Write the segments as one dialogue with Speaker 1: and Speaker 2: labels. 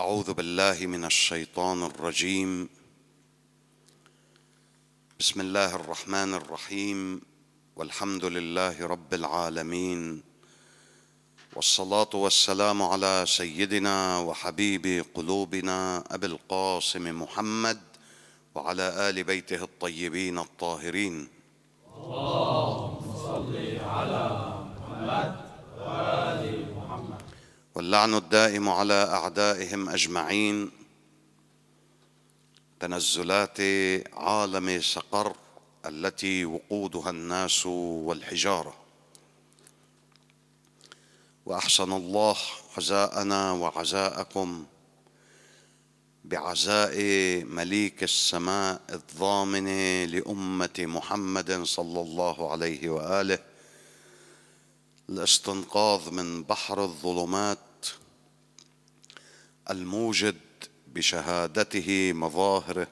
Speaker 1: أعوذ بالله من الشيطان الرجيم بسم الله الرحمن الرحيم والحمد لله رب العالمين والصلاة والسلام على سيدنا وحبيب قلوبنا أبي القاسم محمد وعلى آل بيته الطيبين الطاهرين الله واللعن الدائم على أعدائهم أجمعين تنزلات عالم سقر التي وقودها الناس والحجارة وأحسن الله عزاءنا وعزاءكم بعزاء مليك السماء الضامن لأمة محمد صلى الله عليه وآله الاستنقاذ من بحر الظلمات الموجد بشهادته مظاهره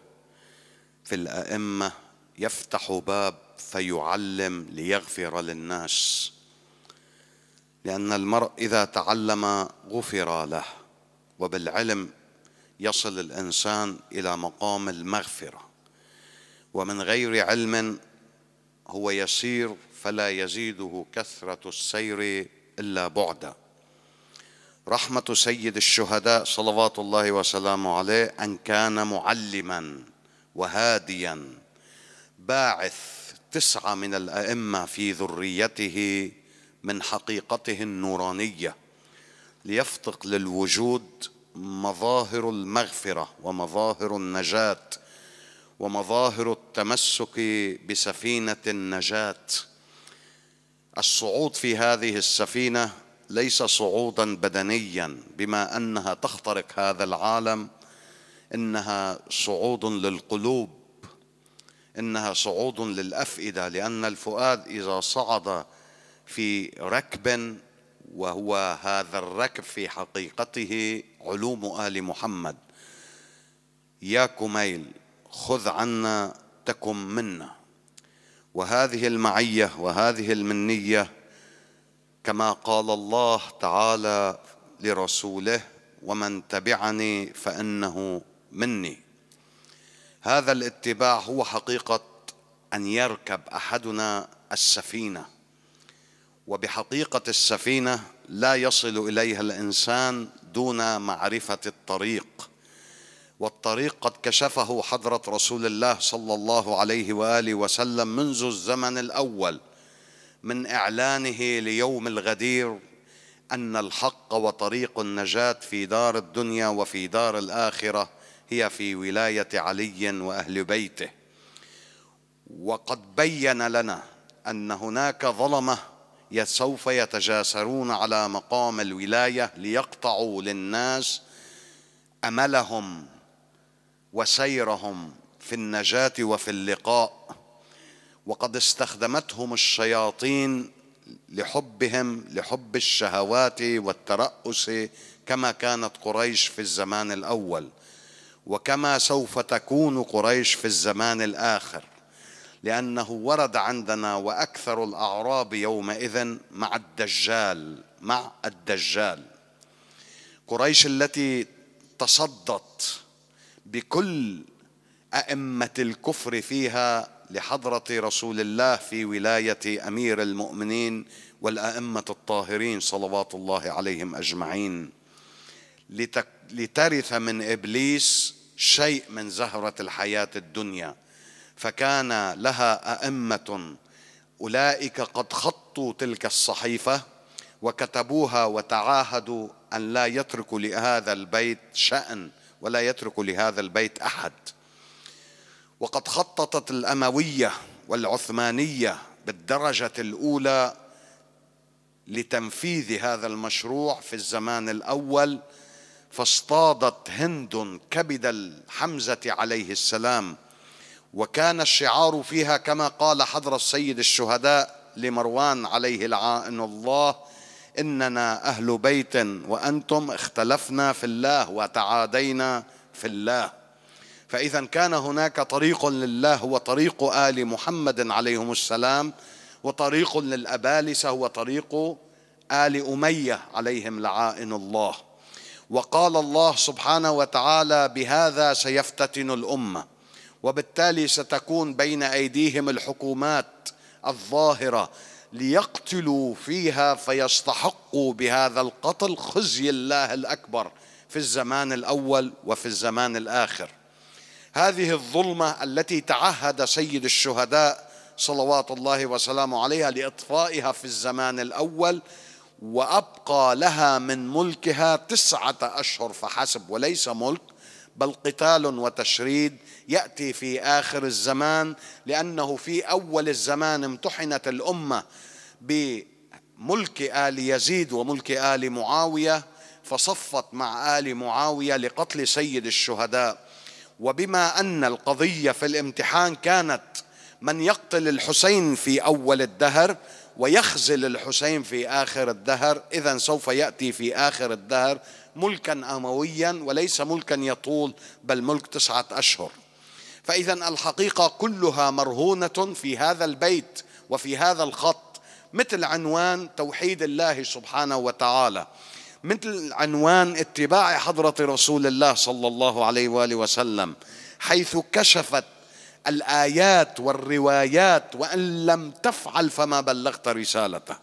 Speaker 1: في الائمه يفتح باب فيعلم ليغفر للناس لان المرء اذا تعلم غفر له وبالعلم يصل الانسان الى مقام المغفره ومن غير علم هو يسير فلا يزيده كثره السير الا بعدا رحمة سيد الشهداء صلوات الله وسلامه عليه أن كان معلما وهاديا باعث تسعة من الأئمة في ذريته من حقيقته النورانية ليفتق للوجود مظاهر المغفرة ومظاهر النجاة ومظاهر التمسك بسفينة النجاة الصعود في هذه السفينة ليس صعودا بدنيا بما انها تخترق هذا العالم انها صعود للقلوب انها صعود للافئده لان الفؤاد اذا صعد في ركب وهو هذا الركب في حقيقته علوم ال محمد يا كميل خذ عنا تكن منا وهذه المعيه وهذه المنيه كما قال الله تعالى لرسوله ومن تبعني فانه مني هذا الاتباع هو حقيقه ان يركب احدنا السفينه وبحقيقه السفينه لا يصل اليها الانسان دون معرفه الطريق والطريق قد كشفه حضره رسول الله صلى الله عليه واله وسلم منذ الزمن الاول من اعلانه ليوم الغدير ان الحق وطريق النجاه في دار الدنيا وفي دار الاخره هي في ولايه علي واهل بيته وقد بين لنا ان هناك ظلمه سوف يتجاسرون على مقام الولايه ليقطعوا للناس املهم وسيرهم في النجاه وفي اللقاء وقد استخدمتهم الشياطين لحبهم لحب الشهوات والترأس كما كانت قريش في الزمان الأول وكما سوف تكون قريش في الزمان الآخر لأنه ورد عندنا وأكثر الأعراب يومئذ مع الدجال مع الدجال قريش التي تصدت بكل أئمة الكفر فيها لحضرة رسول الله في ولاية أمير المؤمنين والأئمة الطاهرين صلوات الله عليهم أجمعين لترث من إبليس شيء من زهرة الحياة الدنيا فكان لها أئمة أولئك قد خطوا تلك الصحيفة وكتبوها وتعاهدوا أن لا يتركوا لهذا البيت شأن ولا يتركوا لهذا البيت أحد وقد خططت الامويه والعثمانيه بالدرجه الاولى لتنفيذ هذا المشروع في الزمان الاول فاصطادت هند كبد الحمزه عليه السلام وكان الشعار فيها كما قال حضر السيد الشهداء لمروان عليه العائن الله اننا اهل بيت وانتم اختلفنا في الله وتعادينا في الله فإذا كان هناك طريق لله هو طريق آل محمد عليهم السلام وطريق للأبالسة هو طريق آل أمية عليهم لعائن الله وقال الله سبحانه وتعالى بهذا سيفتتن الأمة وبالتالي ستكون بين أيديهم الحكومات الظاهرة ليقتلوا فيها فيستحقوا بهذا القتل خزي الله الأكبر في الزمان الأول وفي الزمان الآخر هذه الظلمة التي تعهد سيد الشهداء صلوات الله وسلامه عليها لإطفائها في الزمان الأول وأبقى لها من ملكها تسعة أشهر فحسب وليس ملك بل قتال وتشريد يأتي في آخر الزمان لأنه في أول الزمان امتحنت الأمة بملك آل يزيد وملك آل معاوية فصفت مع آل معاوية لقتل سيد الشهداء وبما أن القضية في الامتحان كانت من يقتل الحسين في أول الدهر ويخزل الحسين في آخر الدهر إذا سوف يأتي في آخر الدهر ملكا أمويا وليس ملكا يطول بل ملك تسعة أشهر فإذا الحقيقة كلها مرهونة في هذا البيت وفي هذا الخط مثل عنوان توحيد الله سبحانه وتعالى مثل عنوان اتباع حضرة رسول الله صلى الله عليه وآله وسلم حيث كشفت الآيات والروايات وأن لم تفعل فما بلغت رسالته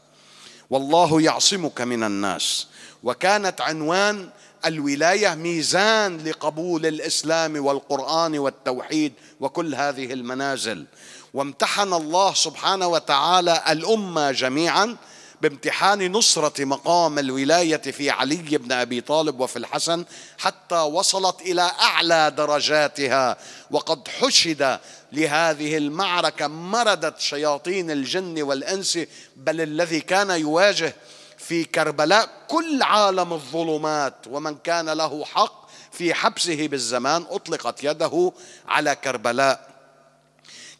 Speaker 1: والله يعصمك من الناس وكانت عنوان الولاية ميزان لقبول الإسلام والقرآن والتوحيد وكل هذه المنازل وامتحن الله سبحانه وتعالى الأمة جميعاً بامتحان نصرة مقام الولاية في علي بن أبي طالب وفي الحسن حتى وصلت إلى أعلى درجاتها وقد حشد لهذه المعركة مردت شياطين الجن والإنس بل الذي كان يواجه في كربلاء كل عالم الظلمات ومن كان له حق في حبسه بالزمان أطلقت يده على كربلاء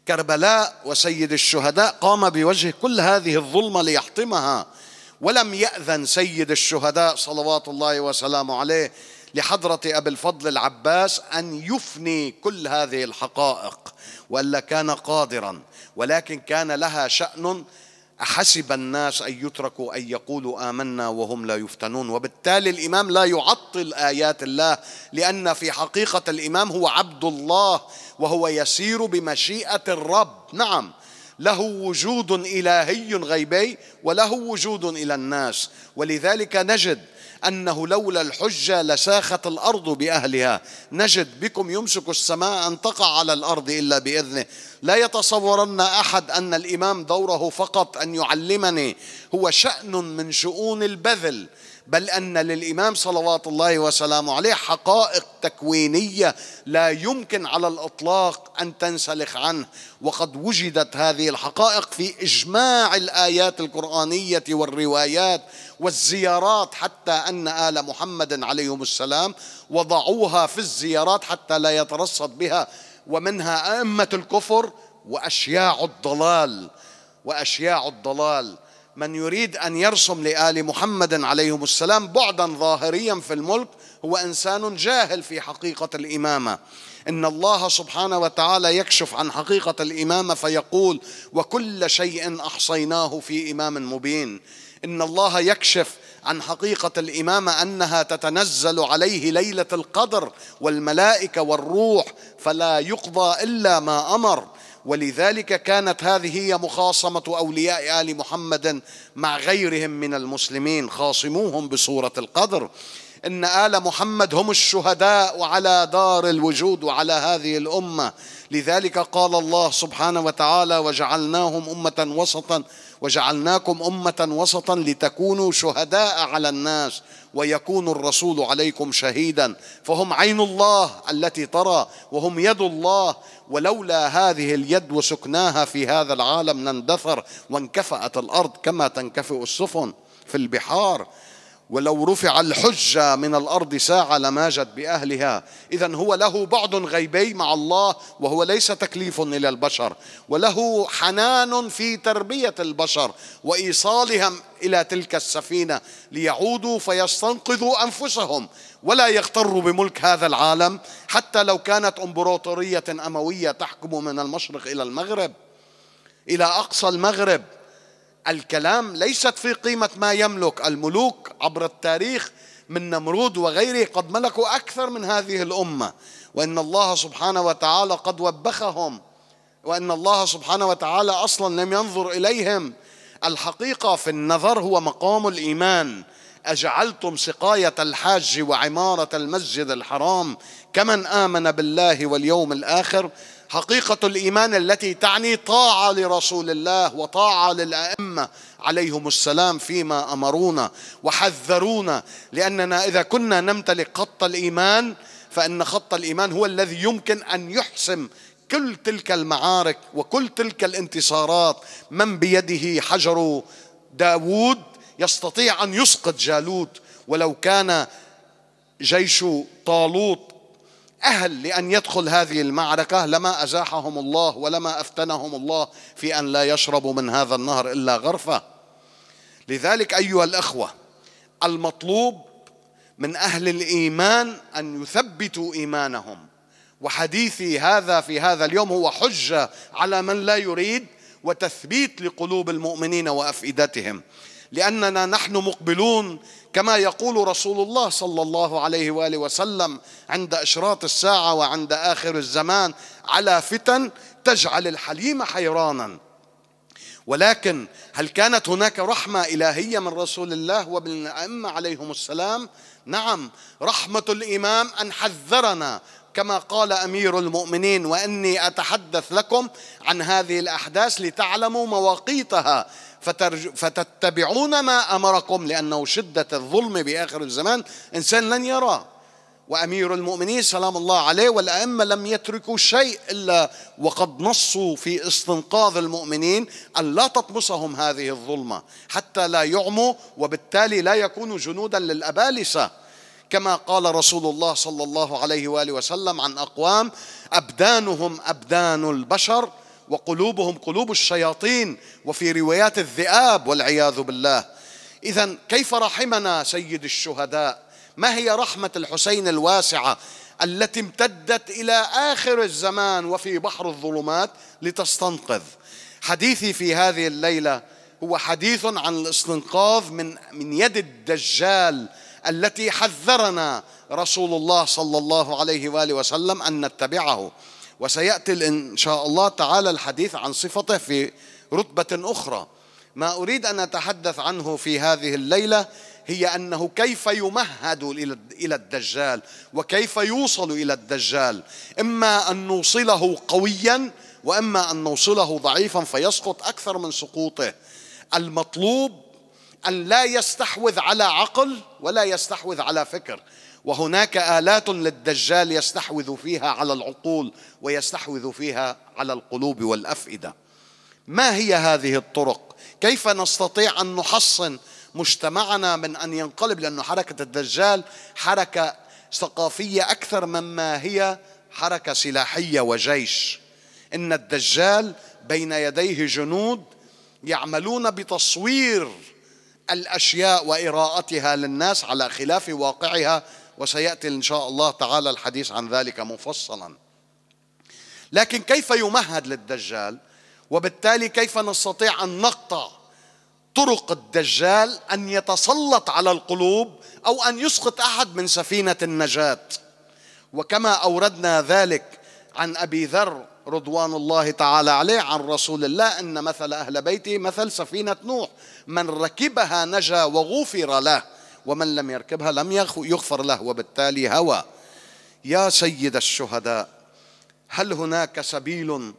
Speaker 1: كربلاء وسيد الشهداء قام بوجه كل هذه الظلمة ليحطمها ولم يأذن سيد الشهداء صلوات الله وسلامه عليه لحضرة أبي الفضل العباس أن يفني كل هذه الحقائق وإلا كان قادرا ولكن كان لها شأن أحسب الناس أن يتركوا أن يقولوا آمنا وهم لا يفتنون وبالتالي الإمام لا يعطل آيات الله لأن في حقيقة الإمام هو عبد الله وهو يسير بمشيئة الرب نعم له وجود إلهي غيبي وله وجود إلى الناس ولذلك نجد أنه لولا الحجة لساخت الأرض بأهلها نجد بكم يمسك السماء أن تقع على الأرض إلا بإذنه لا يتصورن أحد أن الإمام دوره فقط أن يعلمني هو شأن من شؤون البذل بل أن للإمام صلوات الله وسلامه عليه حقائق تكوينية لا يمكن على الإطلاق أن تنسلخ عنه وقد وجدت هذه الحقائق في إجماع الآيات القرآنية والروايات والزيارات حتى أن آل محمد عليهم السلام وضعوها في الزيارات حتى لا يترصد بها ومنها أئمة الكفر وأشياع الضلال وأشياع الضلال من يريد أن يرسم لآل محمد عليهم السلام بعدا ظاهريا في الملك هو إنسان جاهل في حقيقة الإمامة إن الله سبحانه وتعالى يكشف عن حقيقة الإمامة فيقول وكل شيء أحصيناه في إمام مبين إن الله يكشف عن حقيقة الإمامة أنها تتنزل عليه ليلة القدر والملائكة والروح فلا يقضى إلا ما أمر ولذلك كانت هذه هي مخاصمة أولياء آل محمد مع غيرهم من المسلمين خاصموهم بصورة القدر إن آل محمد هم الشهداء على دار الوجود وعلى هذه الأمة لذلك قال الله سبحانه وتعالى وجعلناهم أمة وسطا وجعلناكم أمة وسطا لتكونوا شهداء على الناس ويكون الرسول عليكم شهيدا فهم عين الله التي ترى وهم يد الله ولولا هذه اليد وسكناها في هذا العالم لاندثر وانكفأت الأرض كما تنكفئ السفن في البحار ولو رفع الحجة من الأرض ساعة لماجت بأهلها إذا هو له بعد غيبي مع الله وهو ليس تكليف إلى البشر وله حنان في تربية البشر وإيصالهم إلى تلك السفينة ليعودوا فيستنقذوا أنفسهم ولا يغتروا بملك هذا العالم حتى لو كانت أمبراطورية أموية تحكم من المشرق إلى المغرب إلى أقصى المغرب الكلام ليست في قيمة ما يملك الملوك عبر التاريخ من نمرود وغيره قد ملكوا أكثر من هذه الأمة وإن الله سبحانه وتعالى قد وبخهم وإن الله سبحانه وتعالى أصلا لم ينظر إليهم الحقيقة في النظر هو مقام الإيمان أجعلتم سقاية الحاج وعمارة المسجد الحرام كمن آمن بالله واليوم الآخر حقيقة الإيمان التي تعني طاعة لرسول الله وطاعة للأئمة عليهم السلام فيما أمرونا وحذرونا لأننا إذا كنا نمتلك خط الإيمان فإن خط الإيمان هو الذي يمكن أن يحسم كل تلك المعارك وكل تلك الانتصارات من بيده حجر داوود يستطيع أن يسقط جالوت ولو كان جيش طالوت أهل لأن يدخل هذه المعركة لما أزاحهم الله ولما أفتنهم الله في أن لا يشربوا من هذا النهر إلا غرفة لذلك أيها الأخوة المطلوب من أهل الإيمان أن يثبتوا إيمانهم وحديثي هذا في هذا اليوم هو حجة على من لا يريد وتثبيت لقلوب المؤمنين وأفئدتهم لأننا نحن مقبلون كما يقول رسول الله صلى الله عليه وآله وسلم عند إشراط الساعة وعند آخر الزمان على فتن تجعل الحليم حيرانا ولكن هل كانت هناك رحمة إلهية من رسول الله ومن الأئمة عليهم السلام؟ نعم رحمة الإمام أن حذرنا كما قال امير المؤمنين واني اتحدث لكم عن هذه الاحداث لتعلموا مواقيتها فتتبعون ما أمركم لأنه شدة الظلم بآخر الزمان إنسان لن يرى وأمير المؤمنين سلام الله عليه والأئمة لم يتركوا شيء إلا وقد نصوا في استنقاذ المؤمنين أن لا تطمسهم هذه الظلمة حتى لا يعموا وبالتالي لا يكونوا جنودا للأبالسة كما قال رسول الله صلى الله عليه وآله وسلم عن أقوام أبدانهم أبدان البشر وقلوبهم قلوب الشياطين وفي روايات الذئاب والعياذ بالله اذا كيف رحمنا سيد الشهداء ما هي رحمه الحسين الواسعه التي امتدت الى اخر الزمان وفي بحر الظلمات لتستنقذ حديثي في هذه الليله هو حديث عن الاستنقاذ من من يد الدجال التي حذرنا رسول الله صلى الله عليه واله وسلم ان نتبعه وسياتي ان شاء الله تعالى الحديث عن صفته في رتبه اخرى ما اريد ان اتحدث عنه في هذه الليله هي انه كيف يمهد الى الدجال وكيف يوصل الى الدجال اما ان نوصله قويا واما ان نوصله ضعيفا فيسقط اكثر من سقوطه المطلوب ان لا يستحوذ على عقل ولا يستحوذ على فكر وهناك آلات للدجال يستحوذ فيها على العقول ويستحوذ فيها على القلوب والأفئدة ما هي هذه الطرق؟ كيف نستطيع أن نحصن مجتمعنا من أن ينقلب لأن حركة الدجال حركة ثقافية أكثر مما هي حركة سلاحية وجيش إن الدجال بين يديه جنود يعملون بتصوير الاشياء واراءتها للناس على خلاف واقعها وسياتي ان شاء الله تعالى الحديث عن ذلك مفصلا لكن كيف يمهد للدجال وبالتالي كيف نستطيع ان نقطع طرق الدجال ان يتسلط على القلوب او ان يسقط احد من سفينه النجاه وكما اوردنا ذلك عن ابي ذر رضوان الله تعالى عليه عن رسول الله ان مثل اهل بيته مثل سفينه نوح من ركبها نجا وغفر له ومن لم يركبها لم يغفر له وبالتالي هوى يا سيد الشهداء هل هناك سبيل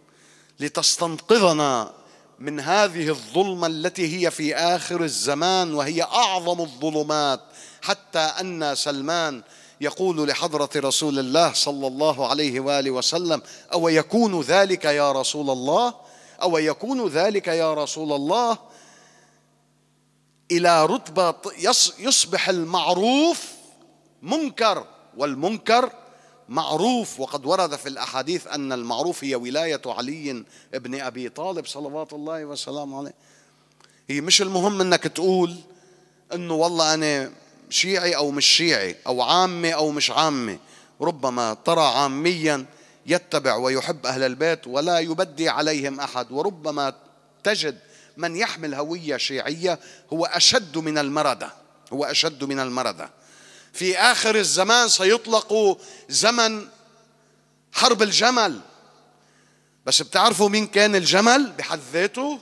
Speaker 1: لتستنقذنا من هذه الظلمة التي هي في آخر الزمان وهي أعظم الظلمات حتى أن سلمان يقول لحضرة رسول الله صلى الله عليه وآله وسلم أو يكون ذلك يا رسول الله أو يكون ذلك يا رسول الله إلى رتبة يصبح المعروف منكر والمنكر معروف وقد ورد في الأحاديث أن المعروف هي ولاية علي بن أبي طالب صلوات الله وسلامه عليه هي مش المهم أنك تقول أنه والله أنا شيعي أو مش شيعي أو عامة أو مش عامة ربما ترى عاميا يتبع ويحب أهل البيت ولا يبدي عليهم أحد وربما تجد من يحمل هوية شيعية هو أشد من المردة هو أشد من المردة في آخر الزمان سيطلق زمن حرب الجمل بس بتعرفوا مين كان الجمل بحد ذاته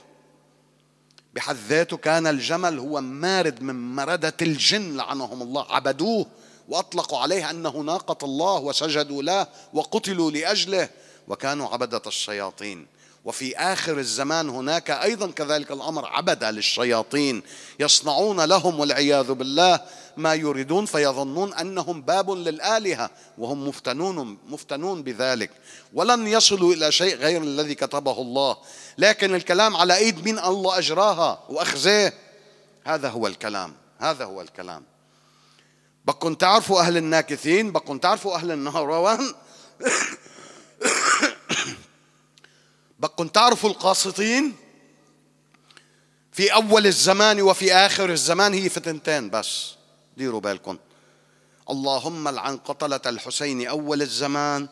Speaker 1: بحد ذاته كان الجمل هو مارد من مردة الجن لعنهم الله عبدوه وأطلقوا عليه أنه ناقة الله وسجدوا له وقتلوا لأجله وكانوا عبدة الشياطين وفي آخر الزمان هناك أيضا كذلك الأمر عبد للشياطين يصنعون لهم والعياذ بالله ما يريدون فيظنون أنهم باب للآلهة وهم مفتنون, مفتنون بذلك ولن يصلوا إلى شيء غير الذي كتبه الله لكن الكلام على أيد من الله أجراها وأخزيه هذا هو الكلام هذا هو الكلام بكن تعرفوا أهل الناكثين بكن تعرفوا أهل النهروان بقون تعرفوا القاسطين في أول الزمان وفي آخر الزمان هي فتنتين بس ديروا بالكم اللهم العن قتلة الحسين أول الزمان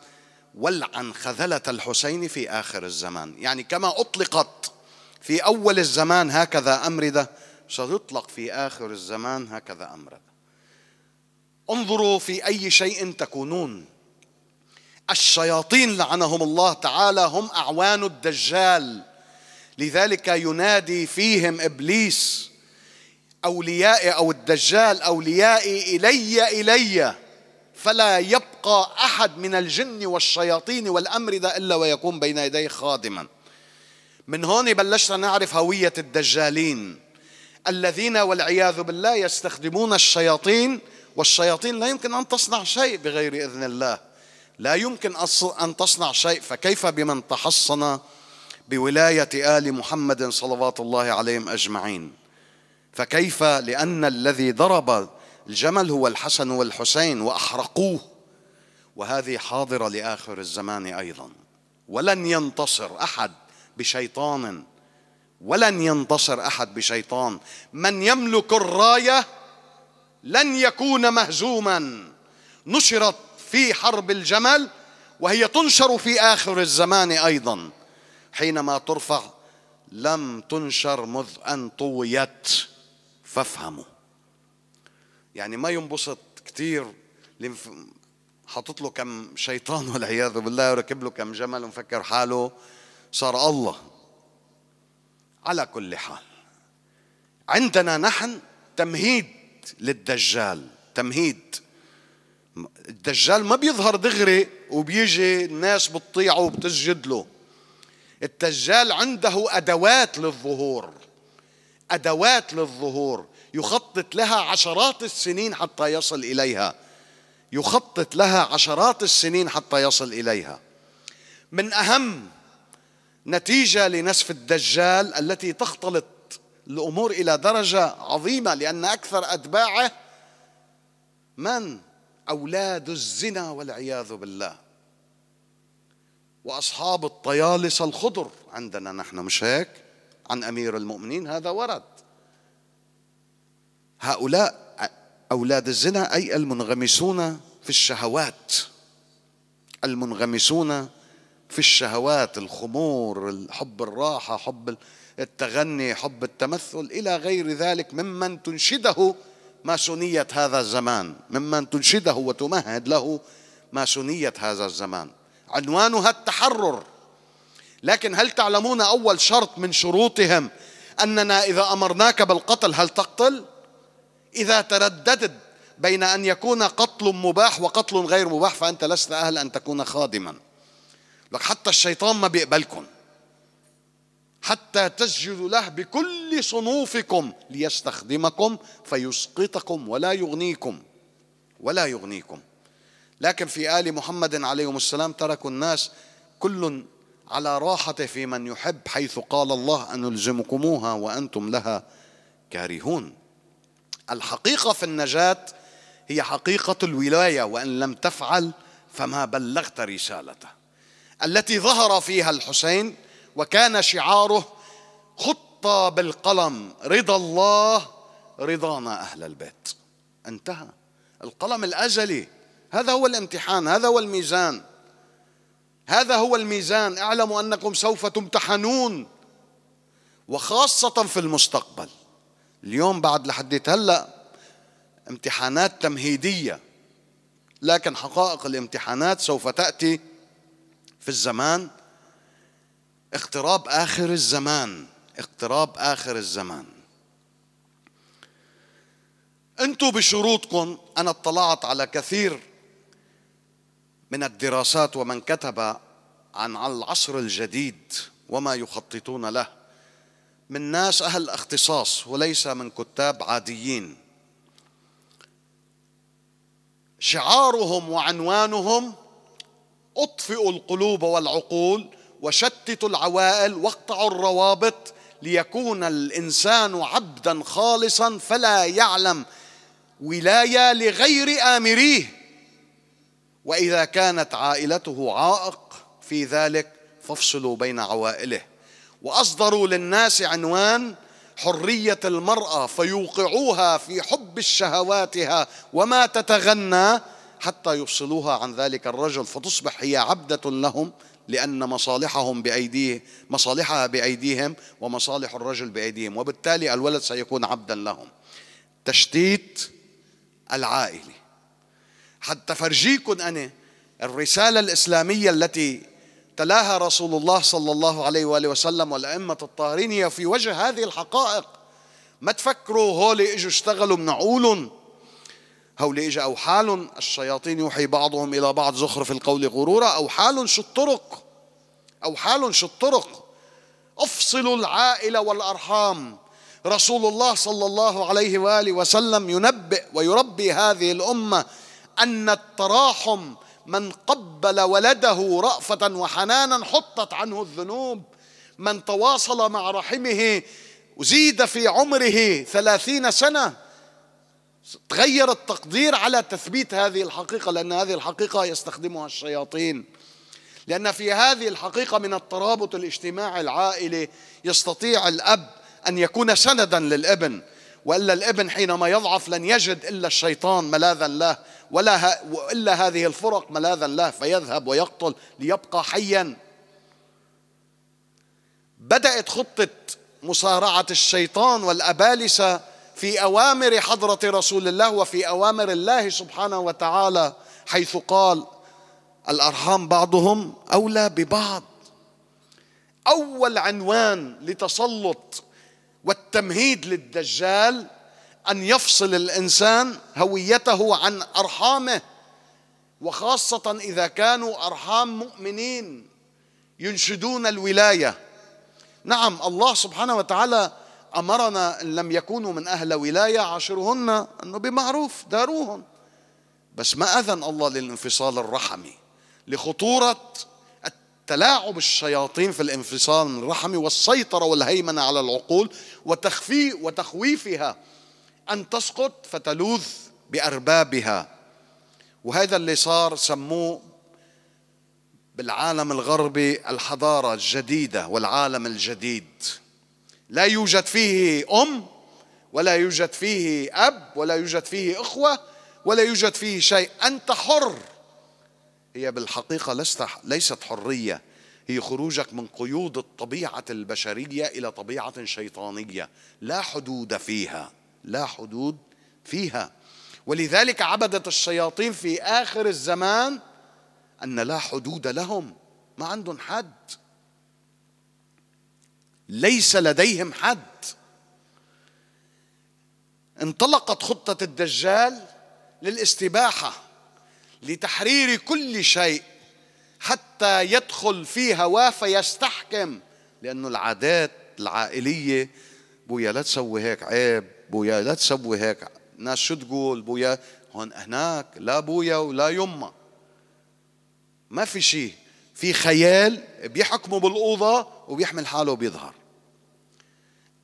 Speaker 1: والعن خذلة الحسين في آخر الزمان يعني كما أطلقت في أول الزمان هكذا أمردة سيطلق في آخر الزمان هكذا أمردة انظروا في أي شيء تكونون الشياطين لعنهم الله تعالى هم أعوان الدجال لذلك ينادي فيهم إبليس أوليائي أو الدجال أوليائي إلي إلي فلا يبقى أحد من الجن والشياطين والأمر ده إلا ويكون بين يديه خادما من هون بلشنا نعرف هوية الدجالين الذين والعياذ بالله يستخدمون الشياطين والشياطين لا يمكن أن تصنع شيء بغير إذن الله لا يمكن أن تصنع شيء فكيف بمن تحصن بولاية آل محمد صلوات الله عليهم أجمعين فكيف لأن الذي ضرب الجمل هو الحسن والحسين وأحرقوه وهذه حاضرة لآخر الزمان أيضا ولن ينتصر أحد بشيطان ولن ينتصر أحد بشيطان من يملك الراية لن يكون مهزوما نشرت في حرب الجمل وهي تنشر في آخر الزمان أيضا حينما ترفع لم تنشر مذ أن طويت فافهموا يعني ما ينبسط كثير حاطط له كم شيطان والعياذ بالله وركب له كم جمل ومفكر حاله صار الله على كل حال عندنا نحن تمهيد للدجال تمهيد الدجال ما بيظهر دغري وبيجي الناس بتطيعه وبتسجد له الدجال عنده أدوات للظهور أدوات للظهور يخطط لها عشرات السنين حتى يصل إليها يخطط لها عشرات السنين حتى يصل إليها من أهم نتيجة لنسف الدجال التي تختلط الأمور إلى درجة عظيمة لأن أكثر أتباعه من أولاد الزنا والعياذ بالله وأصحاب الطيالس الخضر عندنا نحن مش هيك عن أمير المؤمنين هذا ورد هؤلاء أولاد الزنا أي المنغمسون في الشهوات المنغمسون في الشهوات الخمور حب الراحة حب التغني حب التمثل إلى غير ذلك ممن تنشده ماسونية هذا الزمان ممن تنشده وتمهد له ماسونية هذا الزمان عنوانها التحرر لكن هل تعلمون أول شرط من شروطهم أننا إذا أمرناك بالقتل هل تقتل؟ إذا ترددت بين أن يكون قتل مباح وقتل غير مباح فأنت لست أهل أن تكون خادما لك حتى الشيطان ما بيقبلكم حتى تسجدوا له بكل صنوفكم ليستخدمكم فيسقطكم ولا يغنيكم ولا يغنيكم لكن في آل محمد عليهم السلام تركوا الناس كل على راحته في من يحب حيث قال الله أن نلزمكموها وأنتم لها كارهون الحقيقة في النجاة هي حقيقة الولاية وإن لم تفعل فما بلغت رسالته التي ظهر فيها الحسين وكان شعاره خطة بالقلم رضا الله رضانا أهل البيت انتهى القلم الأزلي هذا هو الامتحان هذا هو الميزان هذا هو الميزان اعلموا أنكم سوف تمتحنون وخاصة في المستقبل اليوم بعد لحديت هلأ امتحانات تمهيدية لكن حقائق الامتحانات سوف تأتي في الزمان اقتراب آخر الزمان اقتراب آخر الزمان انتم بشروطكم أنا اطلعت على كثير من الدراسات ومن كتب عن العصر الجديد وما يخططون له من ناس أهل اختصاص وليس من كتاب عاديين شعارهم وعنوانهم اطفئوا القلوب والعقول وشتتوا العوائل واقطعوا الروابط ليكون الانسان عبدا خالصا فلا يعلم ولايه لغير امريه واذا كانت عائلته عائق في ذلك فافصلوا بين عوائله واصدروا للناس عنوان حريه المراه فيوقعوها في حب شهواتها وما تتغنى حتى يفصلوها عن ذلك الرجل فتصبح هي عبده لهم لأن مصالحهم بأيديه مصالحها بأيديهم ومصالح الرجل بأيديهم وبالتالي الولد سيكون عبدا لهم تشتيت العائلة حتى فرجيكم أنا الرسالة الإسلامية التي تلاها رسول الله صلى الله عليه وآله وسلم والأئمة الطاهرين هي في وجه هذه الحقائق ما تفكروا هول اجوا اشتغلوا منعولهم هؤلاء أو حال الشياطين يوحي بعضهم إلى بعض زخرف القول غرورا أو حال الطرق أو حال الطرق افصلوا العائلة والأرحام رسول الله صلى الله عليه وآله وسلم ينبئ ويربي هذه الأمة أن التراحم من قبل ولده رأفة وحنانا حطت عنه الذنوب من تواصل مع رحمه زيد في عمره ثلاثين سنة تغير التقدير على تثبيت هذه الحقيقة لأن هذه الحقيقة يستخدمها الشياطين لأن في هذه الحقيقة من الترابط الاجتماعي العائلي يستطيع الأب أن يكون سندا للابن والا الابن حينما يضعف لن يجد الا الشيطان ملاذا له ولا ه... الا هذه الفرق ملاذا له فيذهب ويقتل ليبقى حيا. بدات خطه مصارعه الشيطان والابالسه في أوامر حضرة رسول الله وفي أوامر الله سبحانه وتعالى حيث قال الأرحام بعضهم أولى ببعض أول عنوان لتسلط والتمهيد للدجال أن يفصل الإنسان هويته عن أرحامه وخاصة إذا كانوا أرحام مؤمنين ينشدون الولاية نعم الله سبحانه وتعالى أمرنا إن لم يكونوا من أهل ولاية عاشرهن أنه بمعروف داروهن بس ما أذن الله للانفصال الرحمي لخطورة تلاعب الشياطين في الانفصال الرحمي والسيطرة والهيمنة على العقول وتخفي وتخويفها أن تسقط فتلوذ بأربابها وهذا اللي صار سموه بالعالم الغربي الحضارة الجديدة والعالم الجديد لا يوجد فيه أم ولا يوجد فيه أب ولا يوجد فيه إخوة ولا يوجد فيه شيء أنت حر هي بالحقيقة لست ليست حرية هي خروجك من قيود الطبيعة البشرية إلى طبيعة شيطانية لا حدود فيها لا حدود فيها ولذلك عبدت الشياطين في آخر الزمان أن لا حدود لهم ما عندهم حد ليس لديهم حد انطلقت خطة الدجال للاستباحة لتحرير كل شيء حتى يدخل في هواه فيستحكم لأنه العادات العائلية بويا لا تسوي هيك عيب بويا لا تسوي هيك ناس شو تقول بويا هون هناك لا بويا ولا يما ما في شيء في خيال بيحكموا بالأوضة وبيحمل حاله وبيظهر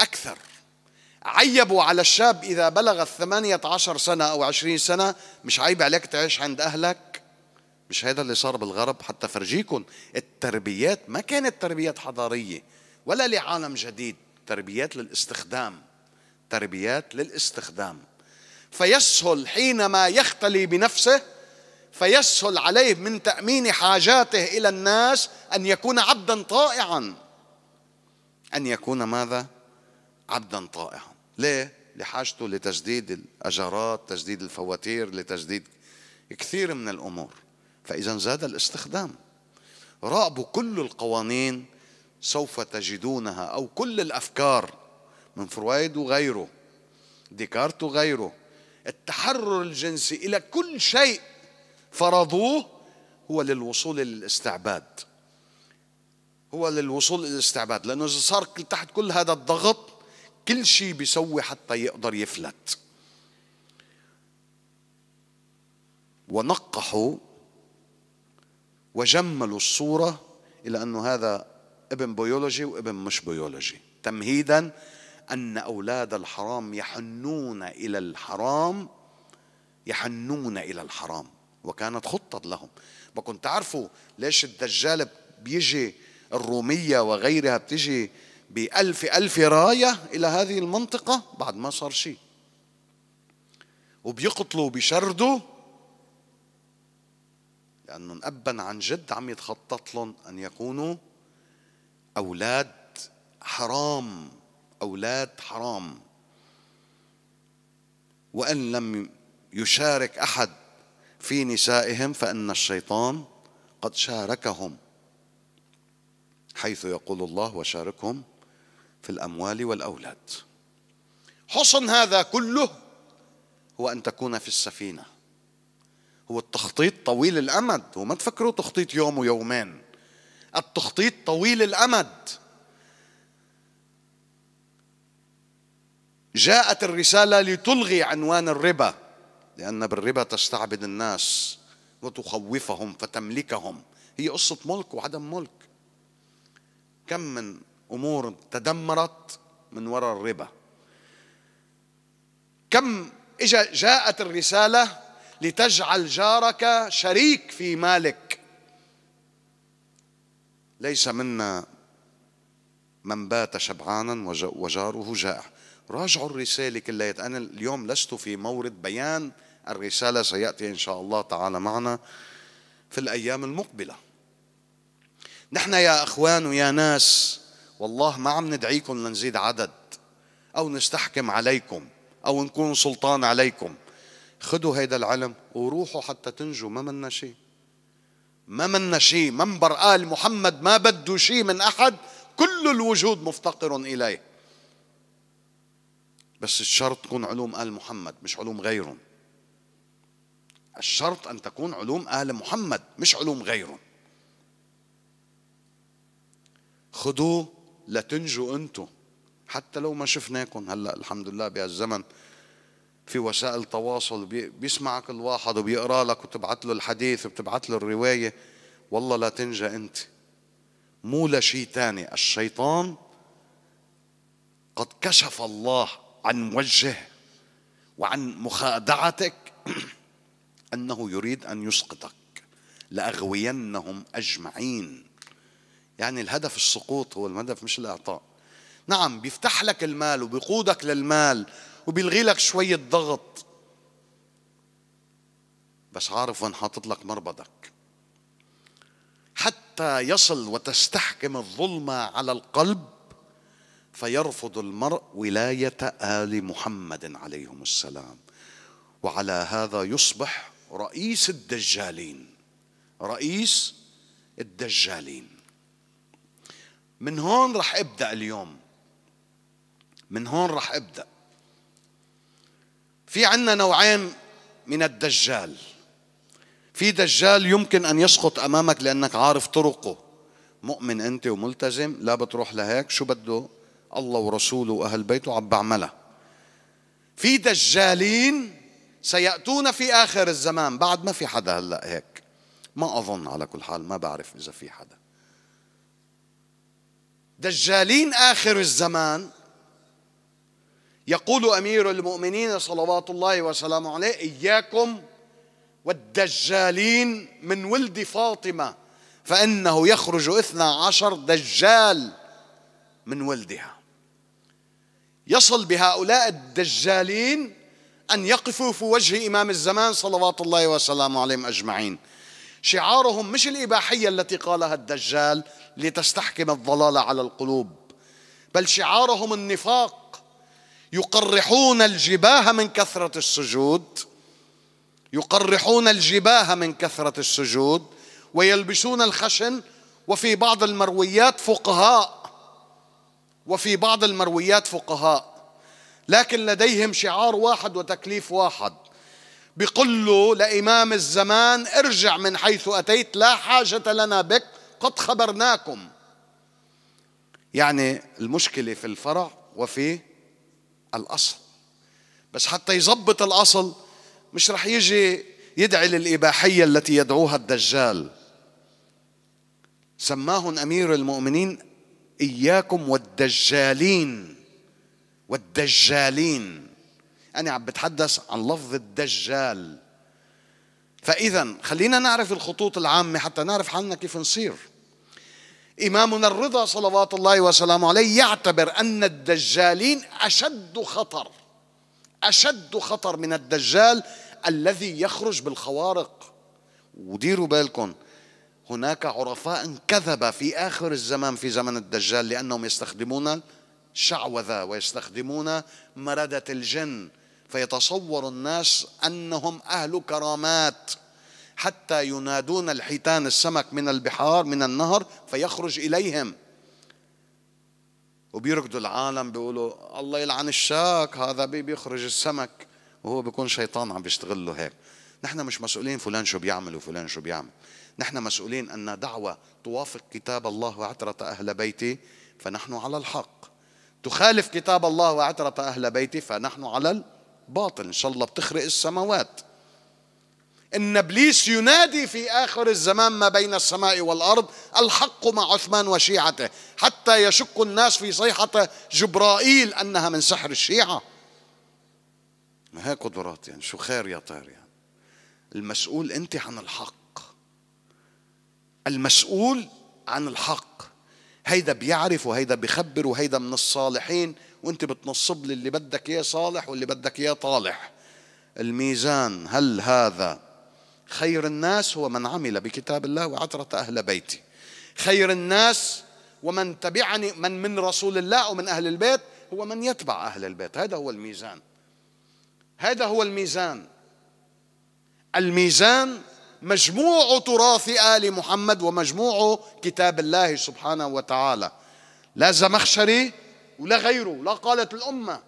Speaker 1: أكثر عيبوا على الشاب إذا بلغ الثمانية عشر سنة أو عشرين سنة مش عيب عليك تعيش عند أهلك مش هذا اللي صار بالغرب حتى فرجيكم التربيات ما كانت تربيات حضارية ولا لعالم جديد تربيات للاستخدام تربيات للاستخدام فيسهل حينما يختلي بنفسه فيسهل عليه من تأمين حاجاته إلى الناس أن يكون عبدا طائعا أن يكون ماذا؟ عبدا طائعا ليه؟ لحاجته لتجديد الأجارات تجديد الفواتير لتجديد كثير من الأمور فإذا زاد الاستخدام راقبوا كل القوانين سوف تجدونها أو كل الأفكار من فرويد وغيره ديكارت وغيره التحرر الجنسي إلى كل شيء فرضوه هو للوصول للاستعباد هو للوصول الى الاستعباد لانه اذا صار تحت كل هذا الضغط كل شيء بيسوي حتى يقدر يفلت ونقحوا وجملوا الصوره الى انه هذا ابن بيولوجي وابن مش بيولوجي تمهيدا ان اولاد الحرام يحنون الى الحرام يحنون الى الحرام وكانت خطه لهم بكون تعرفوا ليش الدجال بيجي الرومية وغيرها بتجي بألف ألف راية إلى هذه المنطقة بعد ما صار شيء وبيقتلوا وبيشردوا لأنهم أبا عن جد عم يتخطط لهم أن يكونوا أولاد حرام أولاد حرام وإن لم يشارك أحد في نسائهم فإن الشيطان قد شاركهم حيث يقول الله وشاركهم في الأموال والأولاد حصن هذا كله هو أن تكون في السفينة هو التخطيط طويل الأمد وما تفكروا تخطيط يوم ويومين التخطيط طويل الأمد جاءت الرسالة لتلغي عنوان الربا لأن بالربا تستعبد الناس وتخوفهم فتملكهم هي قصة ملك وعدم ملك كم من امور تدمرت من وراء الربا كم إجا جاءت الرسالة لتجعل جارك شريك في مالك ليس منا من بات شبعانا وجاره جائع راجعوا الرسالة كلها أنا اليوم لست في مورد بيان الرسالة سيأتي إن شاء الله تعالى معنا في الأيام المقبلة نحن يا اخوان ويا ناس والله ما عم ندعيكم لنزيد عدد او نستحكم عليكم او نكون سلطان عليكم خذوا هيدا العلم وروحوا حتى تنجوا ما منا شيء ما منا شيء منبر قال محمد ما بده شيء من احد كل الوجود مفتقر اليه بس الشرط تكون علوم ال محمد مش علوم غيرهم الشرط ان تكون علوم ال محمد مش علوم غيرهم خذوه لتنجوا انتم حتى لو ما شفناكم هلا الحمد لله بهالزمن في وسائل تواصل بيسمعك الواحد وبيقرا لك وتبعت له الحديث وبتبعت له الروايه والله لا تنجى انت مو لشيء ثاني الشيطان قد كشف الله عن وجهه وعن مخادعتك انه يريد ان يسقطك لاغوينهم اجمعين يعني الهدف السقوط هو الهدف مش الإعطاء نعم بيفتح لك المال وبيقودك للمال وبيلغي لك شوية ضغط بس عارف وين حاطط لك مربضك حتى يصل وتستحكم الظلمة على القلب فيرفض المرء ولاية آل محمد عليهم السلام وعلى هذا يصبح رئيس الدجالين رئيس الدجالين من هون رح ابدا اليوم من هون رح ابدا في عندنا نوعين من الدجال في دجال يمكن ان يسقط امامك لانك عارف طرقه مؤمن انت وملتزم لا بتروح لهيك شو بده الله ورسوله واهل بيته عم بعملها في دجالين سياتون في اخر الزمان بعد ما في حدا هلا هيك ما اظن على كل حال ما بعرف اذا في حدا دجالين آخر الزمان يقول أمير المؤمنين صلوات الله وسلامه عليه إياكم والدجالين من ولد فاطمة فإنه يخرج إثنى عشر دجال من ولدها يصل بهؤلاء الدجالين أن يقفوا في وجه إمام الزمان صلوات الله وسلامه عليهم أجمعين شعارهم مش الإباحية التي قالها الدجال لتستحكم الضلالة على القلوب بل شعارهم النفاق يقرحون الجباه من كثرة السجود يقرحون الجباه من كثرة السجود ويلبسون الخشن وفي بعض المرويات فقهاء وفي بعض المرويات فقهاء لكن لديهم شعار واحد وتكليف واحد بيقول له لإمام الزمان ارجع من حيث أتيت لا حاجة لنا بك قد خبرناكم يعني المشكلة في الفرع وفي الأصل بس حتى يظبط الأصل مش رح يجي يدعي للإباحية التي يدعوها الدجال سماهم أمير المؤمنين إياكم والدجالين والدجالين أنا عم بتحدث عن لفظ الدجال فإذا خلينا نعرف الخطوط العامة حتى نعرف حالنا كيف نصير إمامنا الرضا صلوات الله وسلامه عليه يعتبر أن الدجالين أشد خطر أشد خطر من الدجال الذي يخرج بالخوارق وديروا بالكم هناك عرفاء كذب في آخر الزمان في زمن الدجال لأنهم يستخدمون الشعوذة ويستخدمون مردة الجن فيتصور الناس انهم اهل كرامات حتى ينادون الحيتان السمك من البحار من النهر فيخرج اليهم وبيركضوا العالم بيقولوا الله يلعن الشاك هذا بيخرج السمك وهو بيكون شيطان عم بيشتغل له هيك نحن مش مسؤولين فلان شو بيعمل وفلان شو بيعمل نحن مسؤولين أن دعوة توافق كتاب الله وعترة أهل بيتي فنحن على الحق تخالف كتاب الله وعترة أهل بيتي فنحن على الحق باطل إن شاء الله بتخرق السماوات إن إبليس ينادي في آخر الزمان ما بين السماء والأرض الحق مع عثمان وشيعته حتى يشك الناس في صيحة جبرائيل أنها من سحر الشيعة ما هي قدرات يعني شو خير يا طير يعني المسؤول أنت عن الحق المسؤول عن الحق هيدا بيعرف وهيدا بيخبر وهيدا من الصالحين وانت بتنصب لي اللي بدك اياه صالح واللي بدك اياه طالح الميزان هل هذا خير الناس هو من عمل بكتاب الله وعترة أهل بيتي خير الناس ومن تبعني من من رسول الله ومن أهل البيت هو من يتبع أهل البيت هذا هو الميزان هذا هو الميزان الميزان مجموع تراث آل محمد ومجموع كتاب الله سبحانه وتعالى لا زمخشري ولا غيره لا قالت الأمة